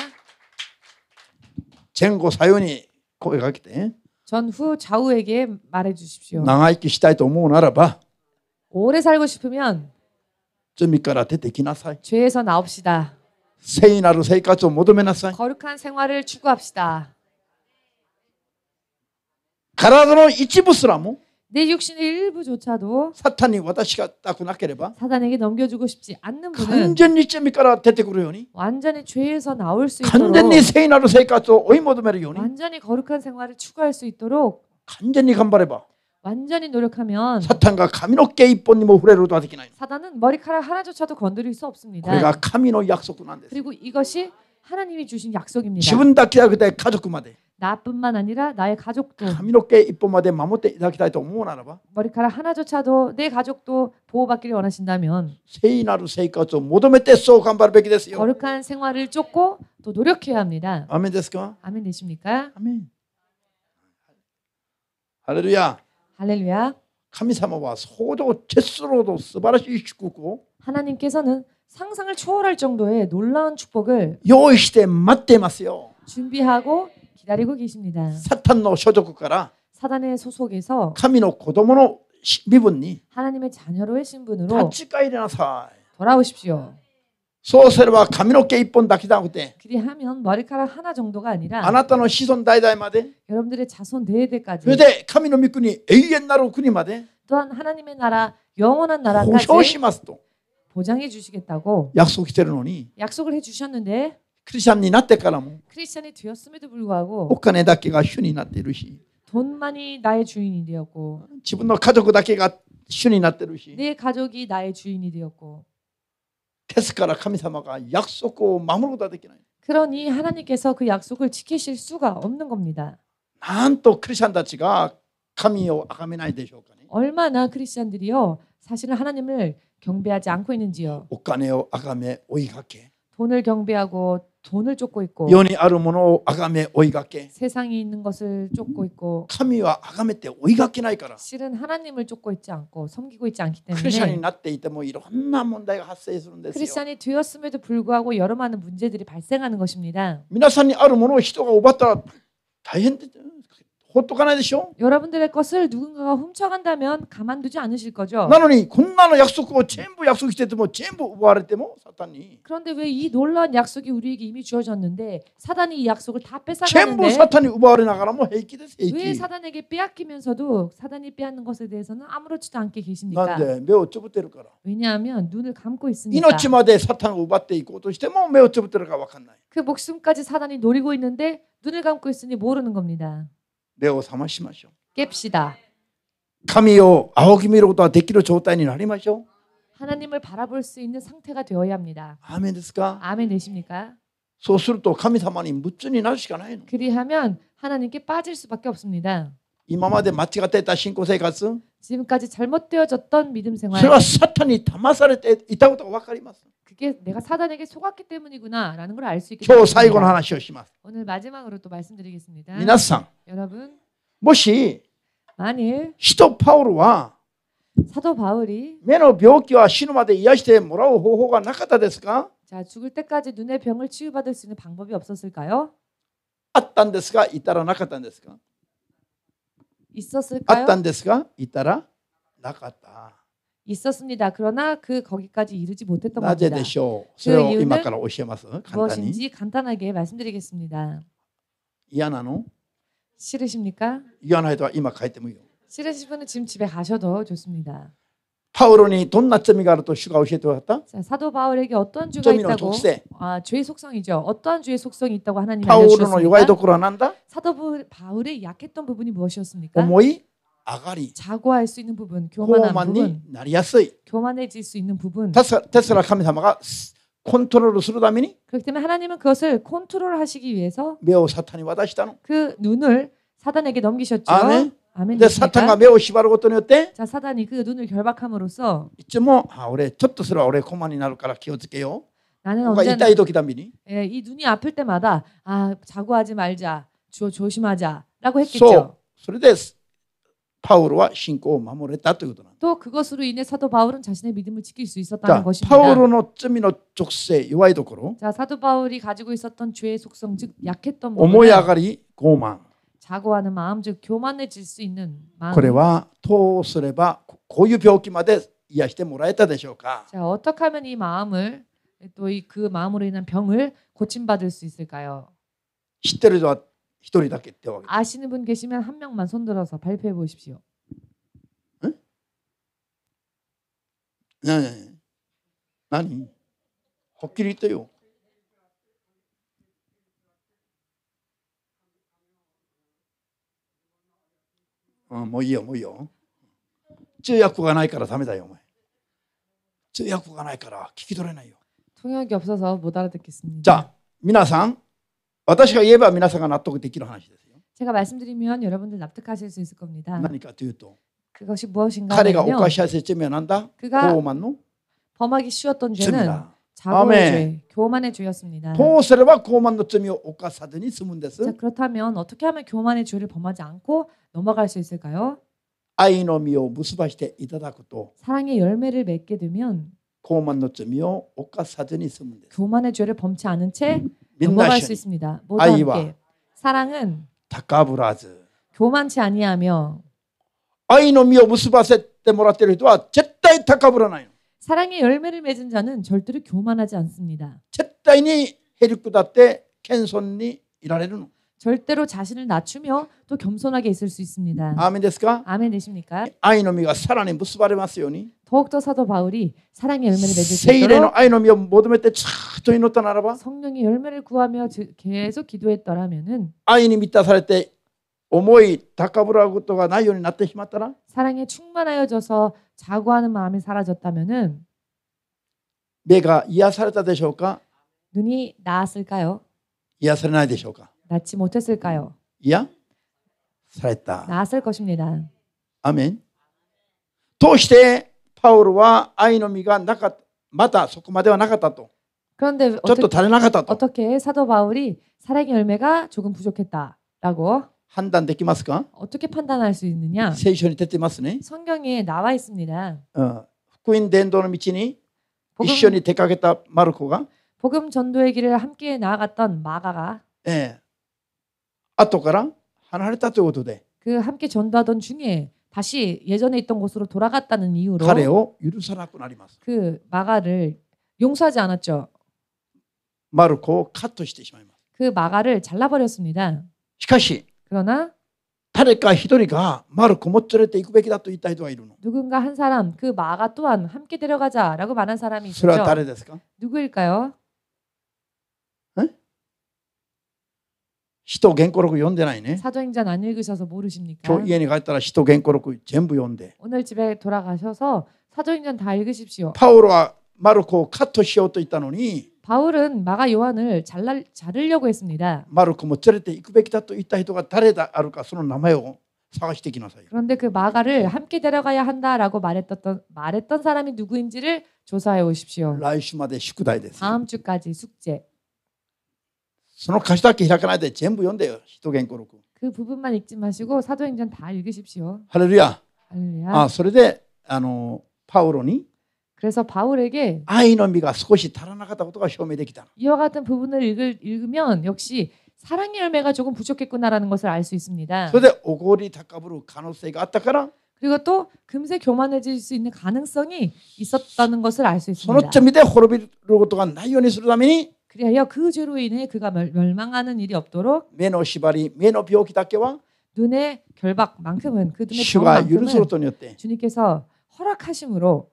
쟁고 사연이 고백하기 때 전후 좌우에게 말해 주십시오. 長生きしたいと思うならば 오래 살고 싶으면 罪から出てきなさい. 죄에서 나옵시다. 聖なる生活を求めなさい. 거룩한 생활을 추구합시다. 体の一部すらも내 육신의 일부조차도 사탄이 와다시가 따구나게레바 사단에게 넘겨주고 싶지 않는 분은 완전히 죄미까라 대테구르요니 완전히 죄에서 나올 수 있도록 완전히 세인하루 세이까서 오이모드메르요니 완전히 거룩한 생활을 추구할 수 있도록 완전히 간발해봐 완전히 노력하면 사탄과 카미노 게이뽀니모 후레로도 하기나 사단은 머리카락 하나조차도 건드릴 수 없습니다. 그가 카미노 약속도 안됐 돼. 그리고 이것이 하나님이 주신 약속입니다. 지분 다키야 그대 가족구마대. 나뿐만 아니라 나의 가족도 髪の毛一本まで守っていただきたいと思うならば 머리카락 하나조차도 내 가족도 보호받기를 원하신다면 聖なる生活を求めてそう頑張るべきですよ 그 거룩한 생활을 쫓고 또 노력해야 합니다. 아멘 ですか? 아멘 되십니까? 아멘. 할렐루야. 할렐루야. 神様は想像を絶するほど素晴らしい祝福 하나님께서는 상상을 초월할 정도의 놀라운 축복을 用意して待ってい 준비하고 기다리고 계십니다. 사탄노 소속국가라. 사단의 소속에서 카미노 고도모노 미분니 하나님의 자녀로의 신분으로 다치가 일나사 돌아오십시오. 소세르와 가미노께 입본 다키다고 때 그리하면 머리카락 하나 정도가 아니라 아나타노 시손 다이다이마데 여러분들의 자손 대대까지 그대 카미노 미군이 에이엔나로 군이마데 또한 하나님의 나라 영원한 나라까지 보장해 주시겠다고 약속이 되려니 약속을 해 주셨는데 크리스찬になってからもお金だけが主になっているし 돈만이 나의 주인이 되었고 지분도 가족 다케가 주인이 나때루시 내 가족이 나의 주인이 되었고 테스카라 카미사마가 약속고 마무로 다 되기나 그러니 하나님께서 그 약속을 지키실 수가 없는 겁니다. 난또 크리스천다치가 카미요 아가메나이 되셨거니 얼마나 크리스천들이요 사실은 하나님을 경배하지 않고 있는지요. 오카네요 아가메 오이가케 돈을 경배하고 돈을 쫓고 있고 연이 아르모노 아가메 오이가께 세상에 있는 것을 쫓고 있고 카미와 아가메 때 오이가께나이까라 실은 하나님을 쫓고 있지 않고 섬기고 있지 않기 때문에 크리스천이 나때 이때 뭐 이런 나 문제가 발생했는데 크리스천이 되었음에도 불구하고 여러 많은 문제들이 발생하는 것입니다. 미나산이 아르모노 히도가 오바타 다현데 호떡하나 되시 여러분들의 것을 누군가가 훔쳐간다면 가만두지 않으실 거죠. 나는 이곤란한 약속고 뭐 전부 약속이 됐더니 뭐 전부 우아를 때모 사탄이. 그런데 왜 이 놀라운 약속이 우리에게 이미 주어졌는데 사단이 이 약속을 다 뺏어가는데 전부 사탄이 우아를 나가라면 해기 뭐 되세요왜 사단에게 빼앗기면서도 사단이 빼앗는 것에 대해서는 아무렇지도 않게 계십니까? 난데 매 어쩌부터를 거라. 왜냐하면 눈을 감고 있습니다. 이노치마대 사탄 우바때 있고 또 시대모 매 어쩌부터를 가와칸나. 그 목숨까지 사단이 노리고 있는데 눈을 감고 있으니 모르는 겁니다. 내어 삼하시마시 깹시다. 감이요 아오기미로부 대기로 좋다니 하리마시 하나님을 바라볼 수 있는 상태가 되어야 합니다. 아멘 됐을까? 아멘 되십니까? 소수도 감이사만이 무전이 날 시간 아 그리하면 하나님께 빠질 수밖에 없습니다. 이마마데 마치가 때다 신고세 갔어? 지금까지 잘못되어졌던 믿음 생활. 제가 사탄이 다마사를 때 있다고 또 와카리마스. 그게 내가 사단에게 속았기 때문이구나라는 걸 알 수 있게 今日最後の話をします 오늘 마지막으로 또 말씀드리겠습니다. 皆さん 여러분 もし 만일 使徒パウロ 사도 바울이 目の病気は死ぬまで癒してもらう方法がなかったですか자 죽을 때까지 눈의 병을 치유받을 수 있는 방법이 없었을까요? あったんですかいたらなかった 있었을까요? たんですかいたらなかっ 있었습니다. 그러나 그 거기까지 이르지 못했던 겁니다. 그 이유는 무엇인지 간단하게 말씀드리겠습니다. 이안하노? 싫으십니까? 이안하도 이마 가이때문요. 싫으신 분은 지금 집에 가셔도 좋습니다. 파울이 돈나점이가로또 슈가 오시도했다. 사도 바울에게 어떤 주가 있다고? 아, 주의 속성이죠. 어떠한 주의 속성이 있다고 하나님 알려주셨습니까? 파울은 요가에도 그러난다. 사도 바울의 약했던 부분이 무엇이었습니까? 어머이 아가리 자고할 수 있는 부분, 교만한 부분, 교만해질 수 있는 부분. 테슬라 카미사마가 컨트롤을 쓰다미니 그렇기 때문에 하나님은 그것을 컨트롤하시기 위해서 매우 사탄이 와다시다노 그 눈을 사단에게 넘기셨죠. 아멘. 아멘. 사탄과 매우 시바르고 떠니 어때? 자 사단이 그 눈을 결박함으로써 이제 뭐아 올해 첫 뜻으로 올해 고만이 나올까라 기어줄게요. 나는 언제나 이도 기다미니. 예, 이 눈이 아플 때마다 아 자고하지 말자, 조 조심하자라고 했겠죠. So, so 파울와 신고 마무를 했다 뜨거든. 또 그것으로 인해 사도 바울은 자신의 믿음을 지킬 수 있었다는 자, 것입니다. 파울은 어쩌면 족세 유아의 도로 자, 사도 바울이 가지고 있었던 죄의 속성 즉 약했던 부분. 오모야가리 고망. 자고하는 마음 즉 교만해질 수 있는 마음. 그래와 토스레바 고유 배기마다이해시되 뭐라 했다 되쇼까? 자, 어떻게 하면 이 마음을 또그 마음으로 인한 병을 고침받을 수 있을까요? 시대를 좋았 1人だけ 대화다 아시는 분 계시면 한 명만 손들어서 발표해 보십시오. 응? 네, 네. 아니. 코끼리 있대요. 어, 뭐いいよもういいよ通訳がないからダメだよお前通訳がないから통역이 뭐. 없어서 못 알아듣겠습니다. 자, 皆さん私が言えば皆さんが納得できる話ですよ。 제가 말씀드리면 여러분들 납득하실 수 있을 겁니다. 何かというと、 그것이 무엇인가 彼が 犯した罪は何だ그가 傲慢の 범하기 쉬웠던 죄는 자고의 죄, 교만의 죄였습니다. どうすれば傲慢の罪を犯さずに済むんです 그렇다면 어떻게 하면 교만의 죄를 범하지 않고 넘어갈 수 있을까요? 愛の実を結ばしていただくと 사랑의 열매를 맺게 되면 傲慢の罪を犯さずに済むんです。 교만의 죄를 범치 않은 채 넘어갈 수 있습니다. 모두 함께 사랑은 다가브라즈 교만치 아니하며 아이놈이여 무스바세 때 모라테르도와 절대 다가브라나요. 사랑의 열매를 맺은 자는 절대로 교만하지 않습니다. 절대니 해리쿠다 때 캔손니 이라레는 절대로 자신을 낮추며 또 겸손하게 있을 수 있습니다. 아멘ですか? 아멘 되십니까? 아이놈이가 사랑에 무스바레마스요니 더욱더 사도 바울이 사랑의 열매를 맺을 수 있도록 아이놈이여 모둠에 때 차도 이노던 알아봐 성령의 열매를 구하며 계속 기도했더라면은 아이니 믿다 살때 오모이 다까부라고 또가 나이온이 나때 힘았더라 사랑에 충만하여져서 자고하는 마음이 사라졌다면은 내가 이하살다 되셨까 눈이 나았을까요? 이하살나 되셨까 낫지 못했을까요? 이야 살았다 나았을 것입니다. 아멘. 通して 파ウルは愛の実がなかっ다またそこまではなかった 그런데 어떻게, 어떻게 사도 바울이 사랑의 열매가 조금 부족했다라고 판단できます까 어떻게 판단할 수 있느냐? 성션이 됐대 ます네 성경에 나와 있습니다. 어, 복인 전도의 미치니 一션이대가겠다 마르코가 복음 전도의 길을 함께 나아갔던 마가가 예. 後から離れたということで그 함께 전도하던 중에 다시 예전에 있던 곳으로 돌아갔다는 이유로 카레오 유루사라고 나리마스. 그 마가를 용서하지 않았죠. 마르코 카토시테시마이마그 마가를 잘라버렸습니다. 시카시. 그러나 타레카 히도리가 마르코 못들레때 이쿠베키다 또 있다 해도 이루노. 누군가 한 사람 그 마가 또한 함께 데려가자라고 말한 사람이 있죠. 누구일까요? 시도 原稿로読んでないね 사도행전 안 읽으셔서 모르십니까? 今日家に帰ったら人原稿録全部読んで。 오늘 집에 돌아가셔서 사도행전 다 읽으십시오. パウロはマルコをカットしようと 바울은 마가 요한을 잘라, 자르려고 했습니다. 마르코 뭐 저럴 때 이끄베기다 또 있다 해도가 다르다 아르까 서는 남아요. 사가시대 기나사요. 그런데 그 마가를 함께 데려가야 한다라고 말했던 말했던 사람이 누구인지를 조사해 오십시오. 라이슈마데 宿題です. 다음 주까지 숙제. その貸しだけ開かないで全部読んでよ。人原稿録。그 부분만 읽지 마시고 사도행전 다 읽으십시오. 할렐루야. 할렐루야. 아, それであの 파울로니 그래서 바울에게 아이노미가 少し足らなかったことが証明できた. 이와 같은 부분을 읽을, 읽으면 역시 사랑의 열매가 조금 부족했구나라는 것을 알 수 있습니다. それで 오고리 닭값으로 가능성이 있다から 그리고 또 금세 교만해질 수 있는 가능성이 있었다는 것을 알 수 있습니다. その점에 호르비로고토가 나이오니するために 그리하여 그 죄로 인해 그가 멸망하는 일이 없도록 매너 시발이 매너 비오기 닦게와 눈의 결박만큼은 그 눈의 결박만큼은 주님께서 허락하심으로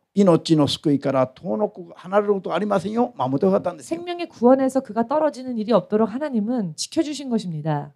생명의 구원에서 그가 떨어지는 일이 없도록 하나님은 지켜주신 것입니다.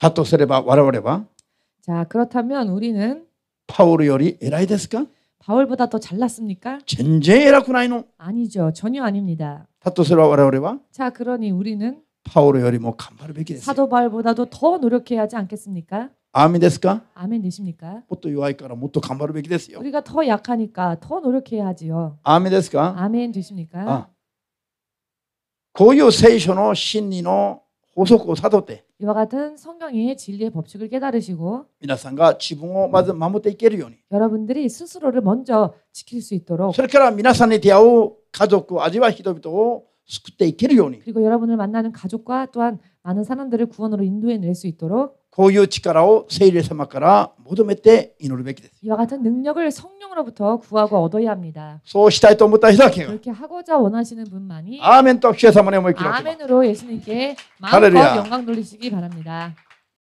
だとすれば我々は자 그렇다면 우리는 파울より偉いですか 바울보다 더 잘났습니까? 全然偉くないの? 아니죠. 전혀 아닙니다. だとすら我々は? 자, 그러니 우리는 파울의 요리모 뭐 간발을 베기 사도 바울보다도 더 노력해야 하지 않겠습니까? 아멘 ですか? 아멘 되십니까? 또弱いから 또 간발을 베기 됐어요. 우리가 더 약하니까 더 노력해야 하지요. 아멘 ですか? 아멘 되십니까? 아. 고유 세이션의 신리의 호속고 사도 때 이와 같은 성경의 진리의 법칙을 깨달으시고 미나상과 지붕어 맞은 마무때 깨르요니 여러분들이 스스로를 먼저 지킬 수 있도록 그렇게라 미나상에 대하여 가족과 아지와 히도비도 그때 깨르요니 그리고 여러분을 만나는 가족과 또한 많은 사람들을 구원으로 인도해 낼 수 있도록 고유 치카라오 세일의 사막가라 모두에때 이노를 뵙게 됐습니다. 이와 같은 능력을 성령으로부터 구하고 얻어야 합니다. 소시다이 또 못다 해석해 그렇게 하고자 원하시는 분만이 아멘 또 시에사만에 모이기로 아멘으로 예수님께 마음껏 영광 돌리시기 바랍니다.